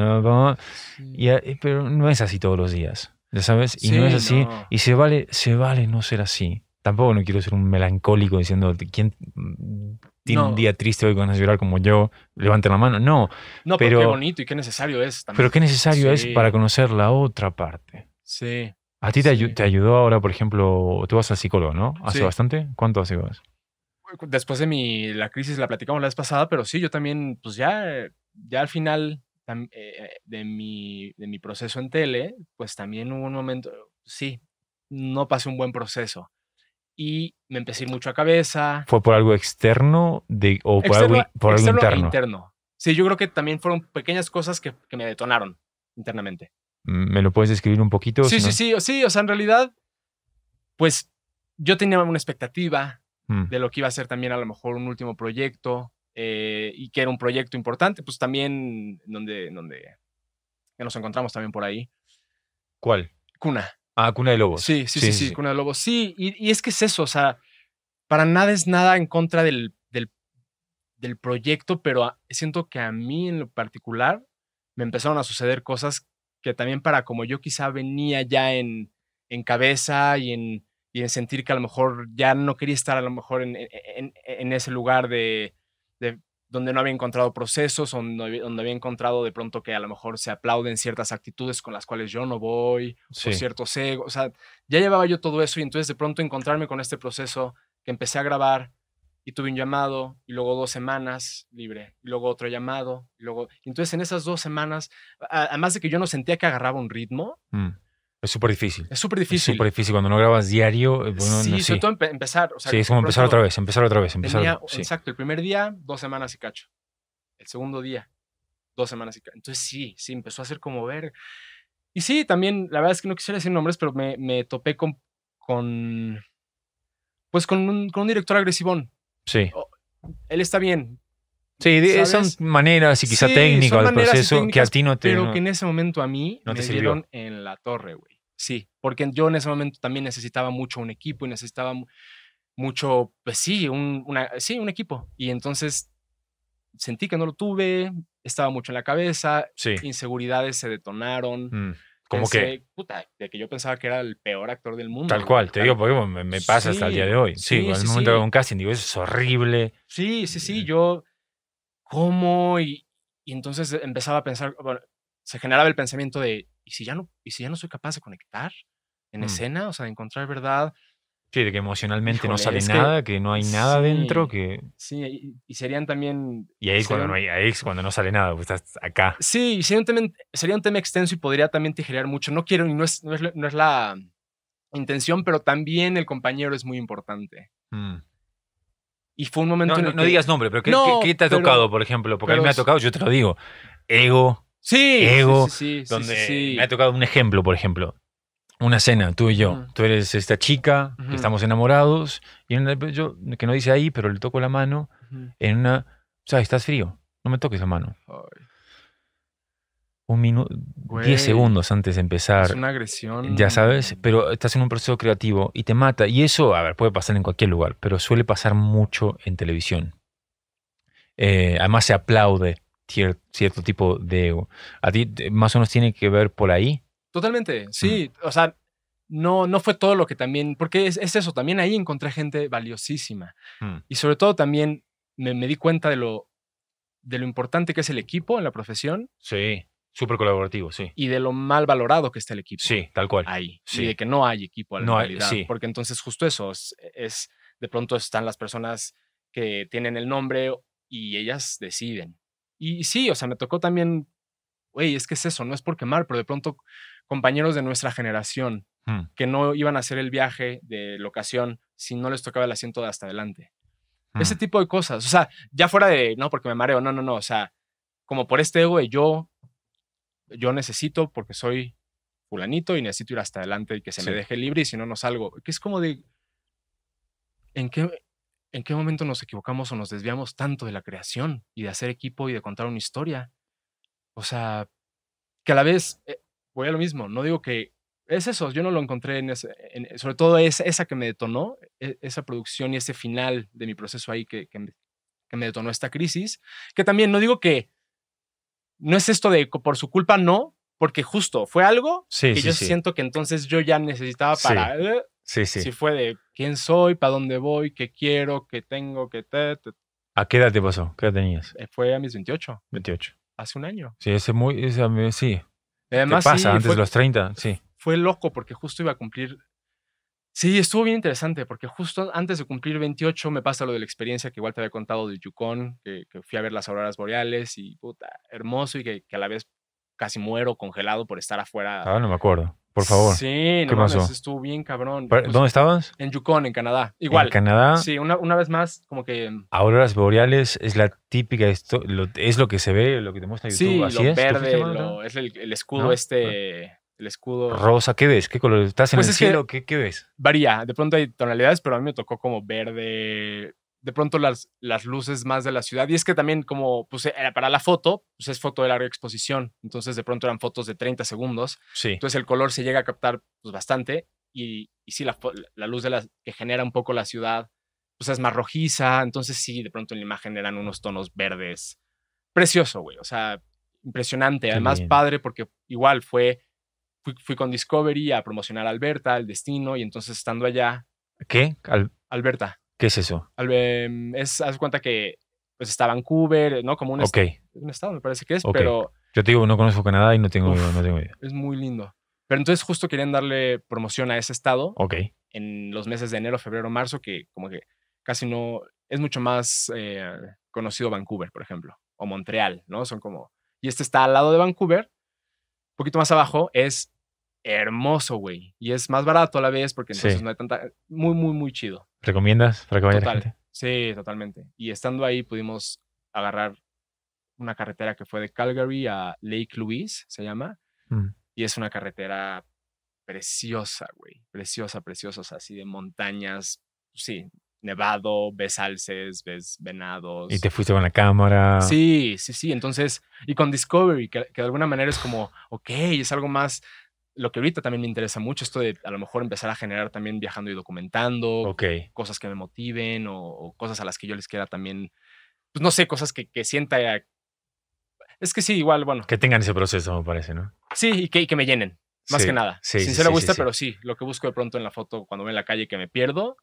pero no es así todos los días, ¿ya sabes? Y no es así, y se vale, se vale no ser así tampoco no quiero ser un melancólico diciendo, ¿quién mm, tiene un día triste hoy con a llorar como yo? Levanten la mano. No. No, pero, qué bonito y qué necesario es Pero qué necesario es para conocer la otra parte. Sí. ¿A ti te, ayudó ahora, por ejemplo, tú vas al psicólogo, ¿no? ¿Hace bastante? ¿Cuánto hace vas? Después de mi, la crisis la platicamos la vez pasada, pero sí, yo también, pues ya, ya al final eh, eh, de mi, de mi proceso en tele, pues también hubo un momento, sí, no pasé un buen proceso y me empecé mucho a cabeza. ¿Fue por algo externo o por algo, e interno? Sí, yo creo que también fueron pequeñas cosas que, me detonaron internamente. Mm, ¿Me lo puedes describir un poquito? Sí, sí, sí, sí. O sea, en realidad, pues yo tenía una expectativa mm. de lo que iba a ser también a lo mejor un último proyecto eh, y que era un proyecto importante, pues también donde, donde nos encontramos también por ahí. ¿Cuál? Cuna. Ah, Cuna de Lobos. Sí, sí, sí, Cuna de Lobos. Sí, y, es que es eso, o sea, para nada es nada en contra del, del, proyecto, pero siento que a mí en lo particular me empezaron a suceder cosas que también para como yo quizá venía ya en, en cabeza y en, en sentir que a lo mejor ya no quería estar a lo mejor en, en, en ese lugar de, de, donde no había encontrado procesos, donde, había encontrado de pronto que a lo mejor se aplauden ciertas actitudes con las cuales yo no voy, o ciertos egos, o sea, ya llevaba yo todo eso y entonces de pronto encontrarme con este proceso que empecé a grabar y tuve un llamado y luego dos semanas libre, y luego otro llamado, y luego, entonces en esas dos semanas, además de que yo no sentía que agarraba un ritmo, mm. Es súper difícil. Es súper difícil. Es súper difícil cuando no grabas diario. Eh, sí, sobre todo empezar. sí, es como empezar otra vez, empezar otra vez. Empezar, Exacto, el primer día, dos semanas y cacho. El segundo día, dos semanas y cacho. Entonces sí, sí, empezó a hacer como ver. Y sí, también, la verdad es que no quisiera decir nombres, pero me, topé con, con, pues con un, con un director agresivón. Sí. él está bien, Sí, son maneras y quizá técnicas del proceso que a ti no te. Pero que en ese momento a mí me dieron en la torre, güey sí, porque yo en ese momento también necesitaba mucho un equipo y necesitaba mucho, pues sí, un, sí, un equipo. Y entonces sentí que no lo tuve, estaba mucho en la cabeza, inseguridades se detonaron. Mm, Como que. Puta, de que yo pensaba que era el peor actor del mundo. Tal cual, te digo, porque me, pasa hasta el día de hoy. Sí, sí al momento de un casting, digo, es horrible. Sí, sí, sí, mm. yo. ¿Cómo? Y, y entonces empezaba a pensar, se generaba el pensamiento de, ¿y si ya no, y si ya no soy capaz de conectar en mm. escena? O sea, de encontrar verdad. Sí, de que emocionalmente no sale nada, que, no hay nada dentro, que... Sí, y, serían también... Y ahí cuando no hay, cuando no sale nada, pues estás acá. Sí, sería un, tema, extenso y podría también tijerear mucho. No quiero, y no es, no es, la intención, pero también el compañero es muy importante. Mm. Y fue un momento no, digas nombre, pero ¿qué, te ha tocado, por ejemplo? Porque a mí me ha tocado, yo te lo digo, ego, Sí, ego, donde me ha tocado un ejemplo, por ejemplo. Una cena, tú y yo. Mm. Tú eres esta chica, estamos enamorados, y pues, yo, que no dice ahí, pero le toco la mano, en una... O sea, estás frío, no me toques la mano. Un minuto, diez segundos antes de empezar. Es una agresión. Ya sabes, pero estás en un proceso creativo y te mata. Y eso, a ver, puede pasar en cualquier lugar, pero suele pasar mucho en televisión. Eh, además se aplaude cierto tipo de ¿A ti más o menos tiene que ver por ahí? Totalmente, sí. O sea, no, no fue todo lo que también, porque es, eso, también ahí encontré gente valiosísima. Hmm. Y sobre todo también me, di cuenta de lo, de lo importante que es el equipo en la profesión. Sí, súper colaborativo, sí. Y de lo mal valorado que está el equipo. Sí, tal cual. Ahí. Sí. de que no hay equipo al realidad, Porque entonces justo eso es, de pronto están las personas que tienen el nombre y ellas deciden. Y sí, o sea, me tocó también, güey, es que es eso, no es por quemar, pero de pronto compañeros de nuestra generación hmm. que no iban a hacer el viaje de locación si no les tocaba el asiento de hasta adelante. Ese hmm. tipo de cosas. O sea, ya fuera de, no, porque me mareo, no, no, no. O sea, como por este ego de yo, yo necesito porque soy fulanito y necesito ir hasta adelante y que se me deje libre y si no, no salgo. Que es como de, ¿en qué, ¿en qué momento nos equivocamos o nos desviamos tanto de la creación y de hacer equipo y de contar una historia? O sea, que a la vez, eh, voy a lo mismo, no digo que es eso, yo no lo encontré en, ese, eh, sobre todo es esa, que me detonó, e, esa producción y ese final de mi proceso ahí que, me detonó esta crisis, que también no digo que no es esto de por su culpa, no, porque justo fue algo que yo siento que entonces yo ya necesitaba para... Eh, Sí, sí. Si fue de quién soy, para dónde voy, qué quiero, qué tengo, qué te, ¿A qué edad te pasó? ¿Qué edad tenías? Eh, fue a mis 28. 28. Hace un año. Sí, ese muy, ese, sí. Eh, además, ¿Qué pasa antes de los 30? Sí. Fue loco porque justo iba a cumplir. Sí, estuvo bien interesante porque justo antes de cumplir 28 me pasa lo de la experiencia que igual te había contado de Yukon, que, fui a ver las auroras boreales y puta, hermoso y que a la vez casi muero congelado por estar afuera. Ah, no me acuerdo por favor. Sí, no estuvo bien cabrón. Pues, ¿Dónde estabas? En Yukon, en Canadá. Igual. ¿En Canadá? Sí, una, vez más, como que... Mm, Auroras boreales es la típica, esto, es lo que se ve, lo que te muestra YouTube. Así es. verde, es el, escudo este... Ah. El escudo. Rosa, ¿qué ves? ¿Qué color? ¿Estás en pues el cielo? ¿Qué, ¿Qué ves? Varía. De pronto hay tonalidades, pero a mí me tocó como verde, de pronto las, las luces más de la ciudad. Y es que también como pues, era para la foto, pues es foto de larga exposición, entonces de pronto eran fotos de 30 segundos. Entonces el color se llega a captar pues, bastante y, y sí, la, luz de la, que genera un poco la ciudad pues es más rojiza, entonces sí, de pronto en la imagen eran unos tonos verdes. Precioso, güey, o sea, impresionante. Además, padre, porque igual fue, fui, con Discovery a promocionar Alberta, el destino, y entonces estando allá. ¿Qué? Alberta. ¿Qué es eso? Em, es, haz cuenta que pues está Vancouver, ¿no? Como un, estado, me parece que es, pero... Yo te digo, no conozco Canadá y no tengo, idea. Es muy lindo. Pero entonces justo querían darle promoción a ese estado. Ok. En los meses de enero, febrero, marzo, que como que casi no... Es mucho más eh, conocido Vancouver, por ejemplo, o Montreal, ¿no? Son como... Y este está al lado de Vancouver. Un poquito más abajo es hermoso, güey. Y es más barato a la vez porque entonces no hay tanta. Muy, muy, muy chido. ¿Recomiendas para que vaya Sí, totalmente. Y estando ahí pudimos agarrar una carretera que fue de Calgary a Lake Louise, se llama. Mm. Y es una carretera preciosa, güey. Preciosa, preciosa. así de montañas. Sí, nevado, ves alces, ves venados. Y te fuiste con la cámara. Sí, sí, sí. Entonces, y con Discovery, que, que de alguna manera es como, ok, es algo más lo que ahorita también me interesa mucho, esto de a lo mejor empezar a generar también viajando y documentando, cosas que me motiven o, cosas a las que yo les quiera también, pues no sé, cosas que, que sienta... Es que sí, igual, bueno. Que tengan ese proceso, me parece, ¿no? Sí, y que, que me llenen, más que nada. Sí, Sincero gusta, pero sí, lo que busco de pronto en la foto cuando voy en la calle que me pierdo,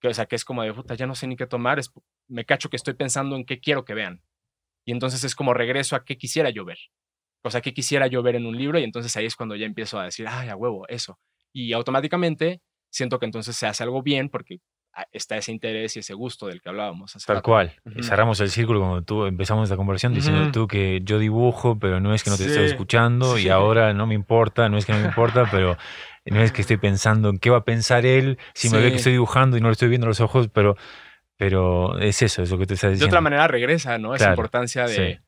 que, o sea, que es como de, puta, ya no sé ni qué tomar, es, me cacho que estoy pensando en qué quiero que vean. Y entonces es como regreso a qué quisiera yo ver. Cosa que quisiera yo ver en un libro y entonces ahí es cuando ya empiezo a decir, ay, a huevo, eso. Y automáticamente siento que entonces se hace algo bien porque ah, está ese interés y ese gusto del que hablábamos. Hace Tal cual. Cerramos el círculo cuando tú empezamos esta conversación diciendo tú que yo dibujo, pero no es que no te esté escuchando y ahora no me importa, no es que no me importa, pero no es que estoy pensando en qué va a pensar él si me ve que estoy dibujando y no le estoy viendo los ojos, pero, pero es eso, es lo que te estás diciendo. De otra manera regresa, ¿no? Esa importancia de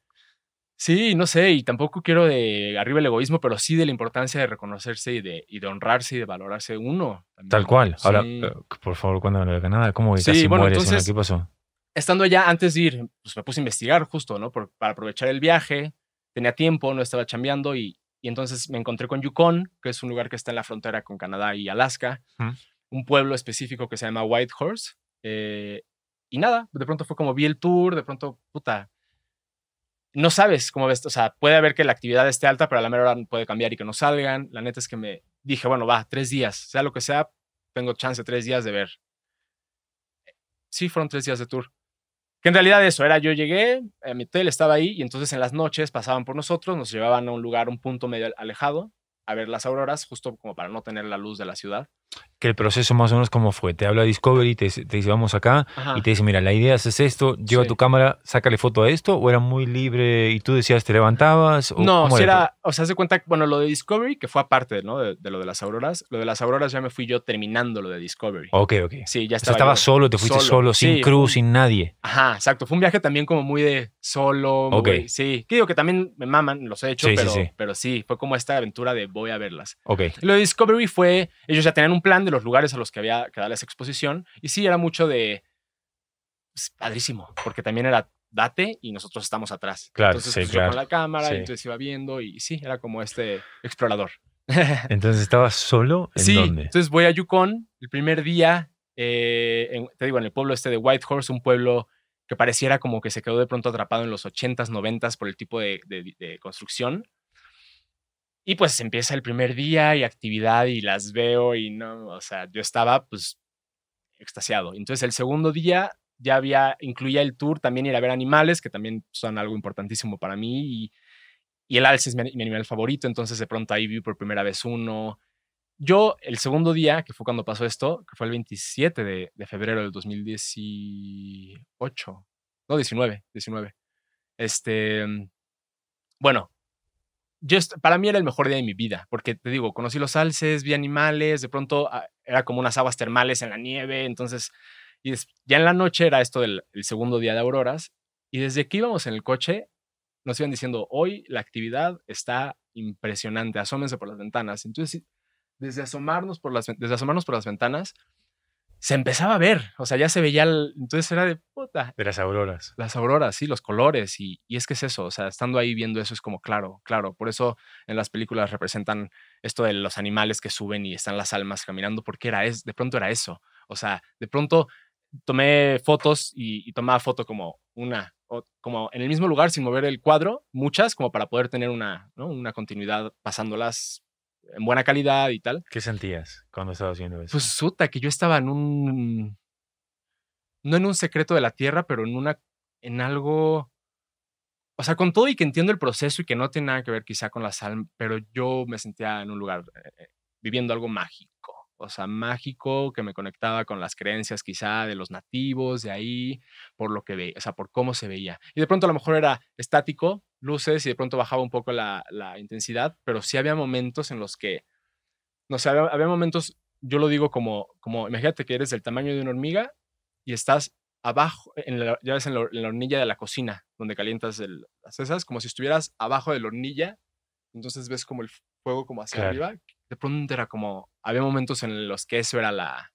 Sí, no sé, y tampoco quiero de arriba el egoísmo, pero sí de la importancia de reconocerse y de, honrarse y de valorarse uno. Tal cual. Ahora, eh, por favor, cuéntame de Canadá, ¿cómo sí, bueno, ¿Qué pasó? Estando allá, antes de ir, pues me puse a investigar justo, ¿no? para aprovechar el viaje, tenía tiempo, no estaba chambeando y, entonces me encontré con Yukon, que es un lugar que está en la frontera con Canadá y Alaska, mm. un pueblo específico que se llama Whitehorse. Eh, y nada, de pronto fue como vi el tour, de pronto, puta, no sabes cómo ves, o sea, puede haber que la actividad esté alta, pero a la mera hora puede cambiar y que no salgan. La neta es que me dije, bueno, va, tres días, sea lo que sea, tengo chance tres días de ver. Sí, fueron tres días de tour. Que en realidad eso era, yo llegué, eh, mi hotel estaba ahí y entonces en las noches pasaban por nosotros, nos llevaban a un lugar, un punto medio alejado, a ver las auroras, justo como para no tener la luz de la ciudad que el proceso más o menos como fue. Te habla Discovery, te, dice vamos acá y te dice, mira, la idea es esto, lleva tu cámara, sácale foto a esto, o era muy libre y tú decías, te levantabas. no, si era, o sea, se cuenta, bueno, lo de Discovery, que fue aparte ¿no? de, lo de las auroras, lo de las auroras ya me fui yo terminando lo de Discovery. Ok, ok. Sí, ya estaba. solo, te fuiste solo, sin cruz, sin nadie. Ajá, exacto. Fue un viaje también como muy de solo. Muy, Sí, que digo que también me maman, los he hecho, sí, pero, pero sí, fue como esta aventura de voy a verlas. Ok. Lo de Discovery fue, ellos ya tenían un plan de los lugares a los que había que esa exposición. Y sí, era mucho de. Pues, padrísimo, porque también era date y nosotros estamos atrás. Claro, entonces pues, yo con la cámara entonces iba viendo y, sí, era como este explorador. [LAUGHS] entonces estabas solo en sí, Entonces voy a Yukon el primer día, eh, te digo, en el pueblo este de Whitehorse, un pueblo que pareciera como que se quedó de pronto atrapado en los 80s, por el tipo de construcción. Y pues empieza el primer día y actividad y las veo y no, o sea, yo estaba pues extasiado. Entonces el segundo día ya había, incluía el tour, también ir a ver animales, que también son algo importantísimo para mí y, el alce es mi, animal favorito, entonces de pronto ahí vi por primera vez uno. Yo el segundo día, que fue cuando pasó esto, que fue el 27 de, de febrero del 2018, no, 19, 19, este, bueno, para mí era el mejor día de mi vida, porque te digo, conocí los alces, vi animales, de pronto ah, era como unas aguas termales en la nieve, entonces, ya en la noche era esto del segundo día de auroras, y desde que íbamos en el coche, nos iban diciendo, hoy la actividad está impresionante, asómense por las ventanas. Entonces, desde asomarnos por las, desde asomarnos por las ventanas, se empezaba a ver, o sea, ya se veía, el, entonces era de puta. De las auroras. Las auroras, sí, los colores, y, es que es eso, o sea, estando ahí viendo eso es como, claro, claro, por eso en las películas representan esto de los animales que suben y están las almas caminando, porque era es, de pronto era eso, o sea, de pronto tomé fotos y, tomaba foto como una, como en el mismo lugar sin mover el cuadro, muchas, como para poder tener una, una continuidad pasándolas en buena calidad y tal. ¿Qué sentías cuando estabas viendo eso? Pues suta, que yo estaba en un. No en un secreto de la tierra, pero en una. en algo. O sea, con todo y que entiendo el proceso y que no tiene nada que ver quizá con la sal, pero yo me sentía en un lugar eh, eh, viviendo algo mágico. O sea, mágico que me conectaba con las creencias quizá de los nativos de ahí, por lo que veía, o sea, por cómo se veía. Y de pronto a lo mejor era estático, luces y de pronto bajaba un poco la, intensidad, pero sí había momentos en los que, no sé, había, momentos, yo lo digo como, como, imagínate que eres del tamaño de una hormiga y estás abajo, en la, ya ves, en la, hornilla de la cocina, donde calientas las esas como si estuvieras abajo de la hornilla, entonces ves como el fuego como hacia arriba, de pronto era como, había momentos en los que eso era la,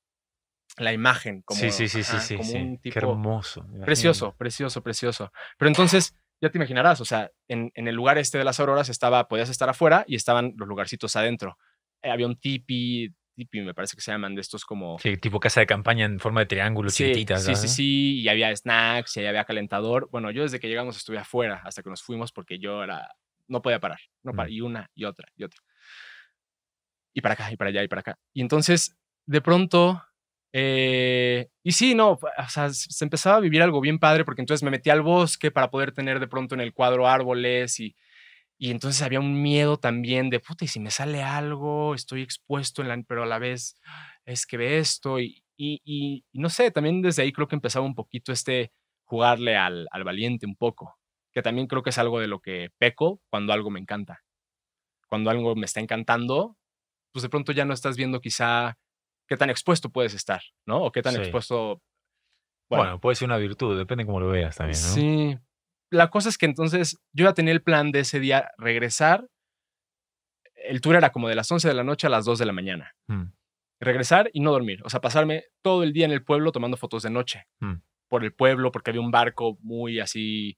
la imagen, como, sí, sí, sí, Qué hermoso. Precioso, precioso, precioso. Pero entonces ya te imaginarás, o sea, en, el lugar este de las auroras estaba, podías estar afuera y estaban los lugarcitos adentro. Eh, había un tipi, tipi me parece que se llaman, de estos como... Sí, tipo casa de campaña en forma de triángulo, sí, Sí, sí, sí, y había snacks y había calentador. Bueno, yo desde que llegamos estuve afuera hasta que nos fuimos porque yo era, no podía parar, no mm. y una y otra y otra. Y para acá, y para allá, y para acá. Y entonces, de pronto, eh, y sí, no, o sea, se empezaba a vivir algo bien padre porque entonces me metí al bosque para poder tener de pronto en el cuadro árboles y, y entonces había un miedo también de, puta, y si me sale algo, estoy expuesto, en la, pero a la vez es que ve esto y, no sé, también desde ahí creo que empezaba un poquito este jugarle al, al valiente un poco, que también creo que es algo de lo que peco cuando algo me encanta. Cuando algo me está encantando, pues de pronto ya no estás viendo quizá qué tan expuesto puedes estar, ¿no? O qué tan expuesto... Bueno. puede ser una virtud, depende cómo lo veas también, ¿no? Sí. La cosa es que entonces yo ya tenía el plan de ese día regresar. El tour era como de las 11 de la noche a las 2 de la mañana. Hmm. Regresar y no dormir. O sea, pasarme todo el día en el pueblo tomando fotos de noche. Hmm. Por el pueblo, porque había un barco muy así,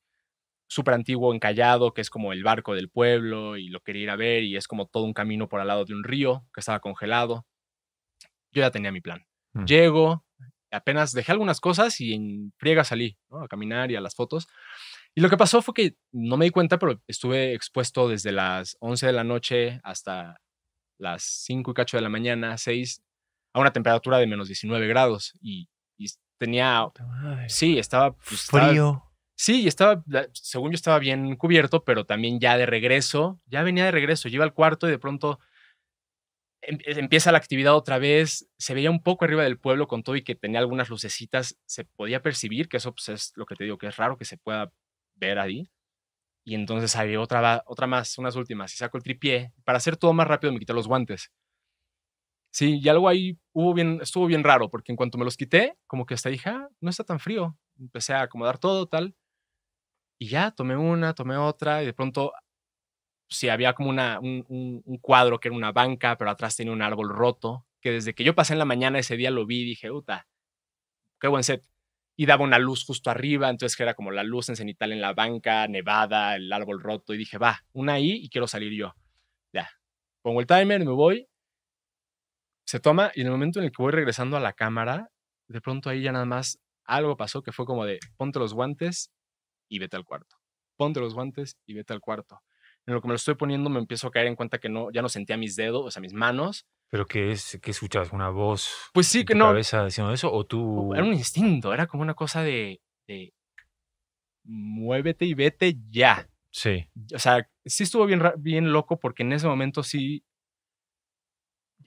súper antiguo, encallado, que es como el barco del pueblo y lo quería ir a ver y es como todo un camino por al lado de un río que estaba congelado yo ya tenía mi plan. Mm. Llego, apenas dejé algunas cosas y en friega salí a caminar y a las fotos. Y lo que pasó fue que no me di cuenta, pero estuve expuesto desde las 11 de la noche hasta las 5 y cacho de la mañana, 6, a una temperatura de menos 19 grados. Y, tenía. sí, pues, estaba. frío. sí, estaba. Según yo estaba bien cubierto, pero también ya de regreso. Ya venía de regreso. Yo iba al cuarto y de pronto Em, empieza la actividad otra vez, se veía un poco arriba del pueblo con todo y que tenía algunas lucecitas, se podía percibir, que eso pues, es lo que te digo, que es raro que se pueda ver ahí. Y entonces había otra, otra más, unas últimas, y saco el tripié. Para hacer todo más rápido me quité los guantes. Sí, y algo ahí hubo bien, estuvo bien raro, porque en cuanto me los quité, como que hasta dije, ah, no está tan frío. Empecé a acomodar todo, tal. Y ya, tomé una, tomé otra, y de pronto sí, había como una, un, cuadro que era una banca, pero atrás tenía un árbol roto, que desde que yo pasé en la mañana ese día lo vi y dije, puta, qué buen set. Y daba una luz justo arriba, entonces que era como la luz en cenital en la banca, nevada, el árbol roto, y dije, va, una ahí y quiero salir yo. Ya, pongo el timer, me voy, se toma y en el momento en el que voy regresando a la cámara, de pronto ahí ya nada más algo pasó que fue como de, ponte los guantes y vete al cuarto, ponte los guantes y vete al cuarto en lo que me lo estoy poniendo me empiezo a caer en cuenta que no, ya no sentía mis dedos, o sea, mis manos. ¿Pero qué es? ¿Qué escuchabas? ¿Una voz? Pues sí, que no. cabeza diciendo eso? ¿O tú.? Era un instinto, era como una cosa de. muévete y vete ya. Sí. O sea, sí estuvo bien, bien loco porque en ese momento sí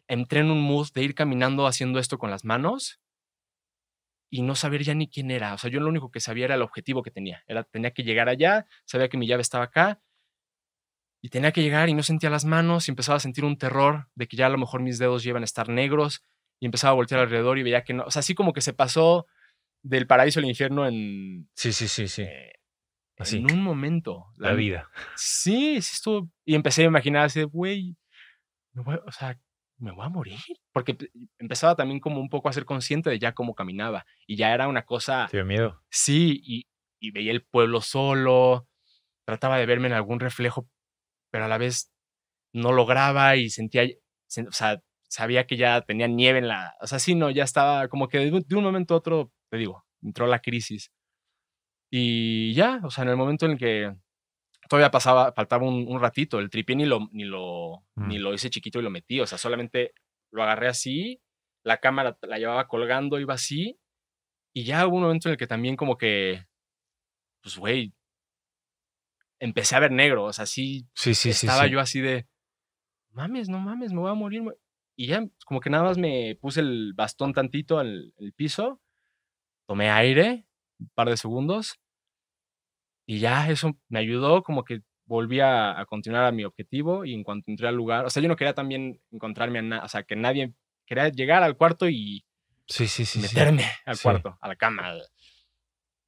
entré en un mood de ir caminando haciendo esto con las manos y no saber ya ni quién era. O sea, yo lo único que sabía era el objetivo que tenía. Era, tenía que llegar allá, sabía que mi llave estaba acá, y tenía que llegar y no sentía las manos y empezaba a sentir un terror de que ya a lo mejor mis dedos llevan a estar negros y empezaba a voltear alrededor y veía que no, o sea, así como que se pasó del paraíso al infierno en... Sí, sí, sí, sí. Eh, en un momento. La, vida. Sí, sí estuvo. Y empecé a imaginar así güey, o sea, me voy a morir. Porque empezaba también como un poco a ser consciente de ya cómo caminaba. Y ya era una cosa... Te miedo. Sí, y veía el pueblo solo, trataba de verme en algún reflejo pero a la vez no lograba y sentía, o sea, sabía que ya tenía nieve en la, o sea, sí, no, ya estaba como que de un momento a otro, te digo, entró la crisis. Y ya, o sea, en el momento en que todavía pasaba, faltaba un, ratito, el tripié ni lo, ni, lo, ni mm. lo hice chiquito y lo metí, o sea, solamente lo agarré así, la cámara la llevaba colgando, iba así, y ya hubo un momento en el que también como que, pues, güey, empecé a ver negro. O sea, sí, sí, sí estaba yo así de, mames, no mames, me voy a morir. Y ya como que nada más me puse el bastón tantito al el piso, tomé aire, un par de segundos, y ya eso me ayudó como que volví a, continuar a mi objetivo y en cuanto entré al lugar, o sea, yo no quería también encontrarme, a nada o sea, que nadie, quería llegar al cuarto y sí, sí, meterme al cuarto, a la cama,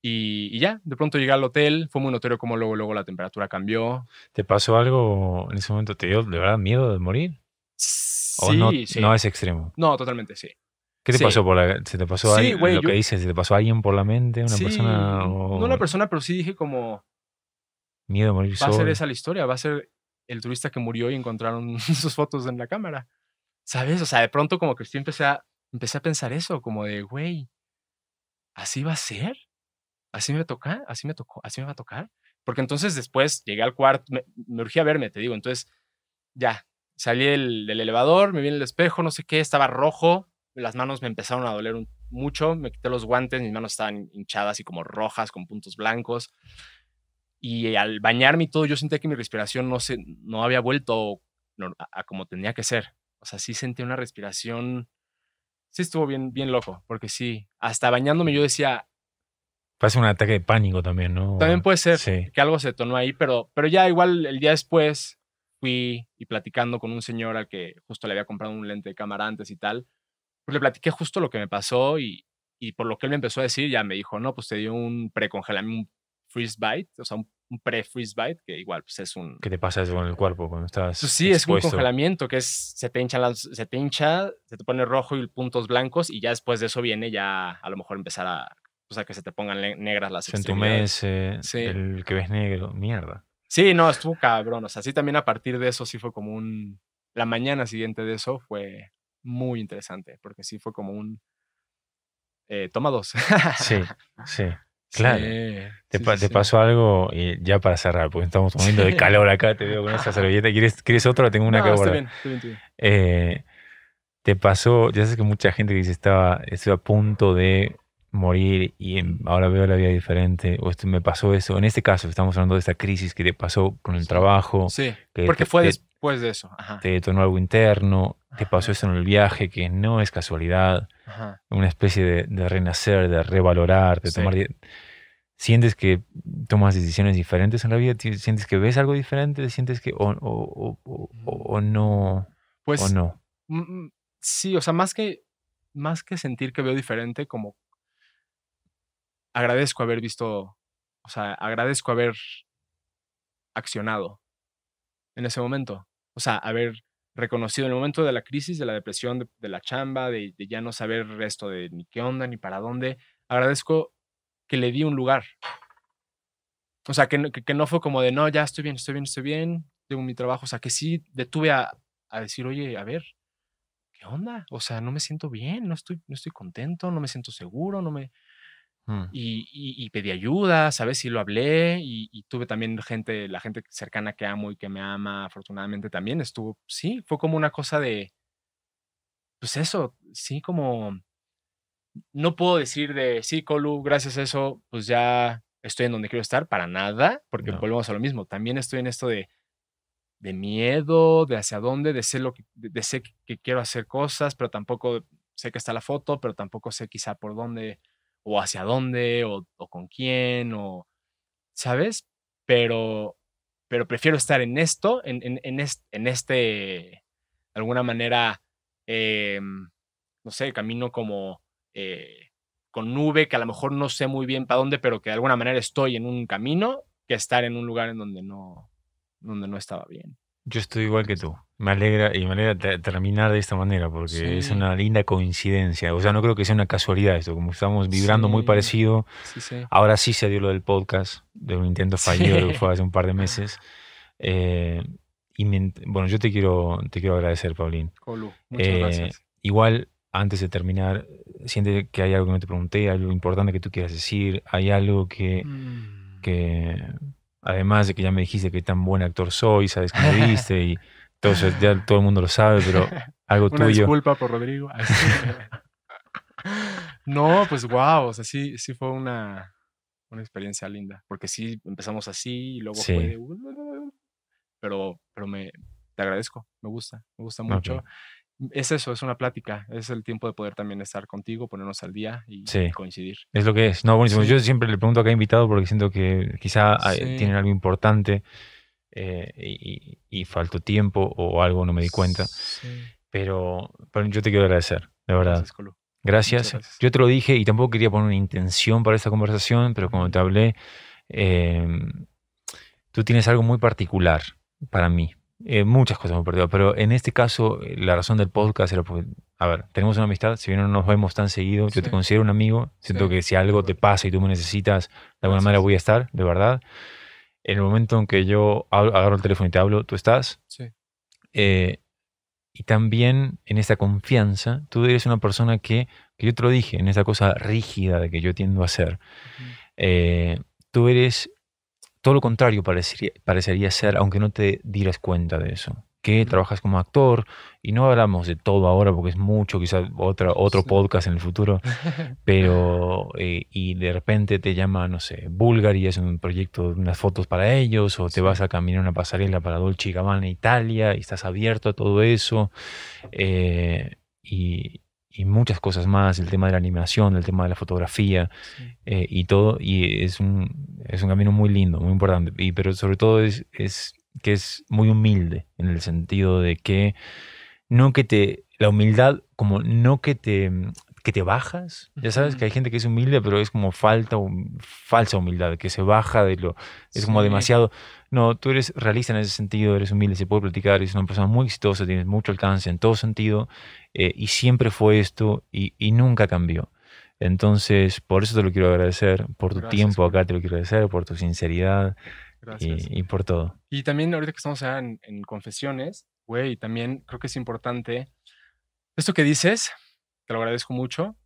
y, ya, de pronto llegué al hotel, fue muy notorio como luego, luego la temperatura cambió. ¿Te pasó algo en ese momento? ¿Te dio de verdad miedo de morir? sí, no, es extremo? No, totalmente sí. ¿Qué te pasó por la, ¿Se te pasó alguien, lo que dices? ¿Se te pasó alguien por la mente? ¿Una persona? No una persona, pero sí dije como... Miedo a morir Va a ser esa la historia, va a ser el turista que murió y encontraron [LAUGHS] sus fotos en la cámara. ¿Sabes? O sea, de pronto como que sí empecé a, empecé a pensar eso, como de, güey, ¿así va a ser? así me toca, así me tocó, así me va a tocar. Porque entonces después llegué al cuarto, me, urgía a verme, te digo. Entonces, ya, salí del, elevador, me vi en el espejo, no sé qué, estaba rojo, las manos me empezaron a doler mucho, me quité los guantes, mis manos estaban hinchadas y como rojas, con puntos blancos. Y al bañarme y todo, yo sentía que mi respiración no, se, no había vuelto a, a como tenía que ser. O sea, sí sentí una respiración, sí estuvo bien, bien loco, porque sí, hasta bañándome yo decía, Parece un ataque de pánico también, ¿no? También puede ser que algo se detonó ahí, pero, pero ya igual el día después fui y platicando con un señor al que justo le había comprado un lente de cámara antes y tal, pues le platiqué justo lo que me pasó y, y por lo que él me empezó a decir, ya me dijo, no, pues te dio un precongelamiento, un freeze bite, o sea, un, pre-freeze bite, que igual pues es un... ¿Qué te pasa eso con el cuerpo cuando estás pues Sí, es un congelamiento que es, se te, se te hincha, se te pone rojo y puntos blancos y ya después de eso viene ya a lo mejor empezar a o sea, que se te pongan negras las extremidades. tu mes el que ves negro, mierda. Sí, no, estuvo cabrón. O sea, sí, también a partir de eso sí fue como un... La mañana siguiente de eso fue muy interesante, porque sí fue como un... Eh, toma dos. [LAUGHS] sí, sí. Claro. te, pasó algo, y ya para cerrar, porque estamos moviendo de [LAUGHS] calor acá, te veo con esa servilleta. ¿Quieres, quieres o Tengo una no, que está bien, está bien, está bien. Eh, te pasó, ya sé que mucha gente que dice estaba, estoy a punto de morir y ahora veo la vida diferente, o esto me pasó eso. En este caso, estamos hablando de esta crisis que te pasó con el trabajo. Sí, porque fue después de eso. Te detonó algo interno, te pasó eso en el viaje, que no es casualidad. Una especie de, renacer, de revalorar, de tomar... Sientes que tomas decisiones diferentes en la vida, sientes que ves algo diferente, sientes que o, o, no... Pues, mm. o no. Pues, mm, mm, sí, o sea, más que, más que sentir que veo diferente, como agradezco haber visto, o sea, agradezco haber accionado en ese momento. O sea, haber reconocido en el momento de la crisis, de la depresión, de, la chamba, de, ya no saber esto de ni qué onda, ni para dónde. Agradezco que le di un lugar. O sea, que, no fue como de, no, ya estoy bien, estoy bien, estoy bien, tengo mi trabajo. O sea, que sí detuve a, a decir, oye, a ver, ¿qué onda? O sea, no me siento bien, no estoy, no estoy contento, no me siento seguro, no me, Mm. Y, pedí ayuda, ¿sabes? Y lo hablé y, tuve también gente, la gente cercana que amo y que me ama, afortunadamente también estuvo, sí, fue como una cosa de, pues eso, sí, como, no puedo decir de, sí, Colu, gracias a eso, pues ya estoy en donde quiero estar, para nada, porque volvemos a lo mismo, también estoy en esto de, de miedo, de hacia dónde, de sé, lo que, de, de sé que quiero hacer cosas, pero tampoco sé que está la foto, pero tampoco sé quizá por dónde o hacia dónde, o, con quién, o, ¿sabes? Pero, pero prefiero estar en esto, en, en, en, este, en de alguna manera, em, no sé, camino como eh, con nube, que a lo mejor no sé muy bien para dónde, pero que de alguna manera estoy en un camino, que estar en un lugar en donde no, donde no estaba bien. Yo estoy igual que tú. Me alegra y me terminar de esta manera porque es una linda coincidencia. O sea, no creo que sea una casualidad esto. Como estamos vibrando muy parecido. Ahora sí se dio lo del podcast, de un intento fallido que fue hace un par de [LAUGHS] meses. Eh, y bueno, yo te quiero, te quiero agradecer, Paulín. Colu, muchas eh, gracias. Igual, antes de terminar, siente que hay algo que no te pregunté, algo importante que tú quieras decir, hay algo que, mm. que Además de que ya me dijiste que tan buen actor soy, sabes que me viste y todo, ya todo el mundo lo sabe, pero algo [LAUGHS] Una tuyo. disculpa por Rodrigo. No, pues wow, o sea, sí, sí fue una, una experiencia linda, porque sí empezamos así y luego fue uh, uh, uh, pero, pero me, te agradezco, me gusta, me gusta mucho es eso, es una plática, es el tiempo de poder también estar contigo, ponernos al día y, coincidir. Es lo que es. No, Yo siempre le pregunto a cada invitado porque siento que quizá eh, tienen algo importante eh, y, y, faltó tiempo o algo, no me di cuenta. Pero, pero, yo te quiero agradecer, de verdad. Gracias, Yo te lo dije y tampoco quería poner una intención para esta conversación, pero como te hablé, eh, tú tienes algo muy particular para mí, eh, muchas cosas me he perdido, pero en este caso eh, la razón del podcast era porque, a ver, tenemos una amistad, si bien no nos vemos tan seguido, yo te considero un amigo, siento que si algo te pasa y tú me necesitas, de alguna manera voy a estar, de verdad. En el momento en que yo agarro el teléfono y te hablo, tú estás. Sí. Eh, y también en esta confianza, tú eres una persona que, que yo te lo dije, en esa cosa rígida de que yo tiendo a ser, tú eres todo lo contrario parecería, parecería ser, aunque no te dieras cuenta de eso. Que trabajas como actor y no hablamos de todo ahora porque es mucho, quizás otro, otro podcast en el futuro, [LAUGHS] pero eh, y de repente te llama, no sé, Bulgari, es un proyecto, unas fotos para ellos, o te vas a caminar una pasarela para Dolce y en Italia, y estás abierto a todo eso. Eh, y, y muchas cosas más, el tema de la animación, el tema de la fotografía eh, y todo, y es un, es un camino muy lindo, muy importante, y, pero sobre todo es, es que es muy humilde en el sentido de que no que te, la humildad como no que te, que te bajas, ya sabes que hay gente que es humilde, pero es como falta, um, falsa humildad, que se baja de lo, es como demasiado, no, tú eres realista en ese sentido, eres humilde, se puede platicar, eres una persona muy exitosa, tienes mucho alcance en todo sentido, eh, y siempre fue esto y, nunca cambió. Entonces, por eso te lo quiero agradecer, por tu tiempo acá, te lo quiero agradecer, por tu sinceridad y, y, por todo. Y también ahorita que estamos en, confesiones, güey, también creo que es importante esto que dices, te lo agradezco mucho,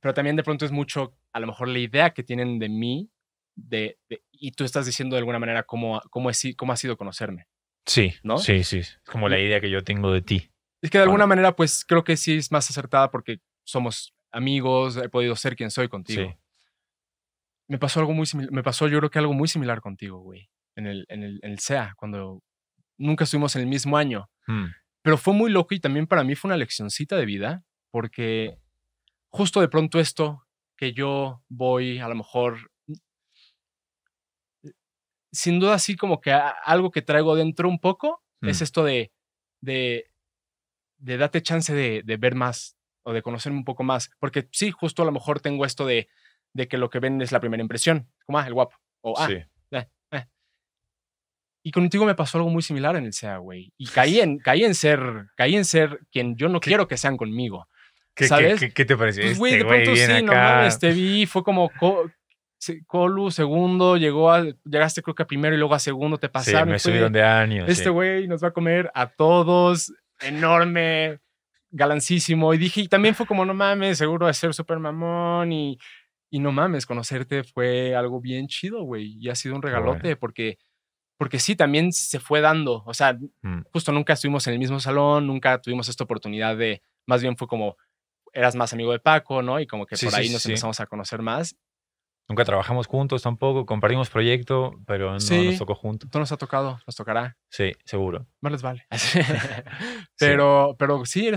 pero también de pronto es mucho, a lo mejor la idea que tienen de mí, de, y tú estás diciendo de alguna manera cómo, cómo, es, cómo ha sido conocerme. Sí, ¿no? sí, sí, es como la idea que yo tengo de ti. Es que de alguna manera, pues creo que sí es más acertada porque somos amigos, he podido ser quien soy contigo. Sí. Me pasó algo muy similar, me pasó yo creo que algo muy similar contigo, güey, en el, en el, SEA, cuando nunca estuvimos en el mismo año. Hmm. Pero fue muy loco y también para mí fue una leccioncita de vida, porque justo de pronto esto que yo voy a lo mejor mm, eh, sin duda así como que algo que traigo dentro un poco es hmm. esto de, de de date chance de, ver más o de conocerme un poco más. Porque sí, justo a lo mejor tengo esto de, que lo que ven es la primera impresión, como, ah, el guapo, o ah, eh, eh". Y contigo me pasó algo muy similar en el SEA, güey. Y caí en, caí en ser, caí en ser quien yo no quiero que sean conmigo. ¿Qué, ¿sabes? ¿qué, te pareció? Pues, güey, este de pronto sí, no mames, te vi, fue como Colu segundo, llegó a, llegaste creo que a primero y luego a segundo, te pasaron. Este sí, me subieron de años. Este güey nos va a comer a todos enorme, galancísimo. Y dije, y también fue como, no mames, seguro de ser super mamón y, y no mames, conocerte fue algo bien chido, güey. Y ha sido un regalote porque, porque sí, también se fue dando. O sea, mm. justo nunca estuvimos en el mismo salón, nunca tuvimos esta oportunidad de, más bien fue como, eras más amigo de Paco, ¿no? Y como que por ahí nos empezamos a conocer más. Nunca trabajamos juntos tampoco, compartimos proyecto, pero no nos tocó juntos. No nos ha tocado, nos tocará. Sí, seguro. Más les vale. [LAUGHS] pero, sí. pero sí,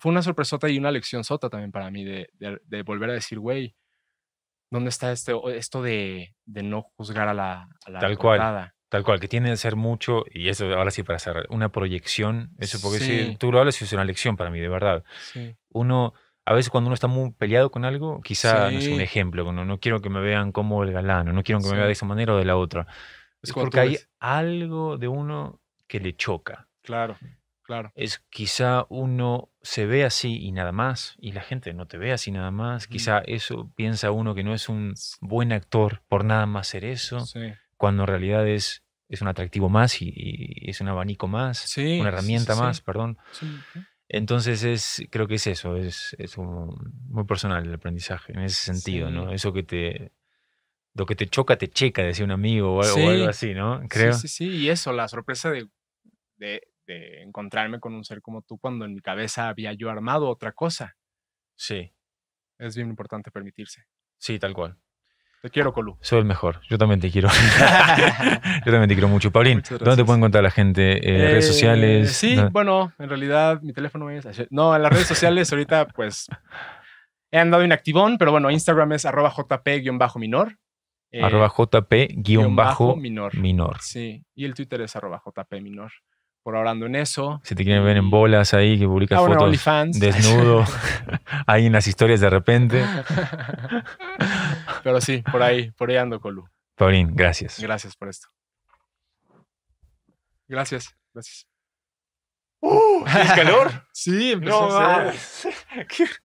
fue una sorpresota y una lección sota también para mí de, volver a decir, güey, ¿dónde está este, esto de, no juzgar a la, a Tal cual. Tal cual, que tiene que ser mucho, y eso ahora sí para cerrar, una proyección, eso porque sí. si, tú lo hablas es una lección para mí, de verdad. Sí. Uno a veces cuando uno está muy peleado con algo, quizá es un ejemplo, no, quiero que me vean como el galano, no quiero que me vean de esa manera o de la otra. porque hay algo de uno que le choca. Claro, claro. Es quizá uno se ve así y nada más, y la gente no te ve así nada más. Quizá eso piensa uno que no es un buen actor por nada más ser eso, cuando en realidad es, es un atractivo más y, y es un abanico más, una herramienta más, perdón. Entonces es, creo que es eso, es, muy personal el aprendizaje, en ese sentido, ¿no? Eso que te, lo que te choca, te checa, decía un amigo o, algo así, ¿no? Creo. Sí, sí, sí, y eso, la sorpresa de, encontrarme con un ser como tú cuando en mi cabeza había yo armado otra cosa. Sí. Es bien importante permitirse. Sí, tal cual. Te quiero, Colu. Soy el mejor. Yo también te quiero. [LAUGHS] Yo también te quiero mucho. Paulín, ¿dónde te pueden encontrar la gente? Eh, ¿Redes eh, sociales? Sí, bueno, en realidad mi teléfono es... No, en las redes sociales ahorita pues he andado inactivón, pero bueno, Instagram es arroba jp-minor. Eh, arroba jp-minor. Minor. Sí, y el Twitter es arroba jp-minor por hablando en eso. Si te quieren ver en bolas ahí, que publicas ah, fotos desnudo, [LAUGHS] ahí en las historias de repente. [LAUGHS] Pero sí, por ahí, por ahí ando, Colu. Paulín, gracias. Gracias por esto. Gracias, gracias. ¡Uh! calor? [LAUGHS] sí, empezó a [LAUGHS]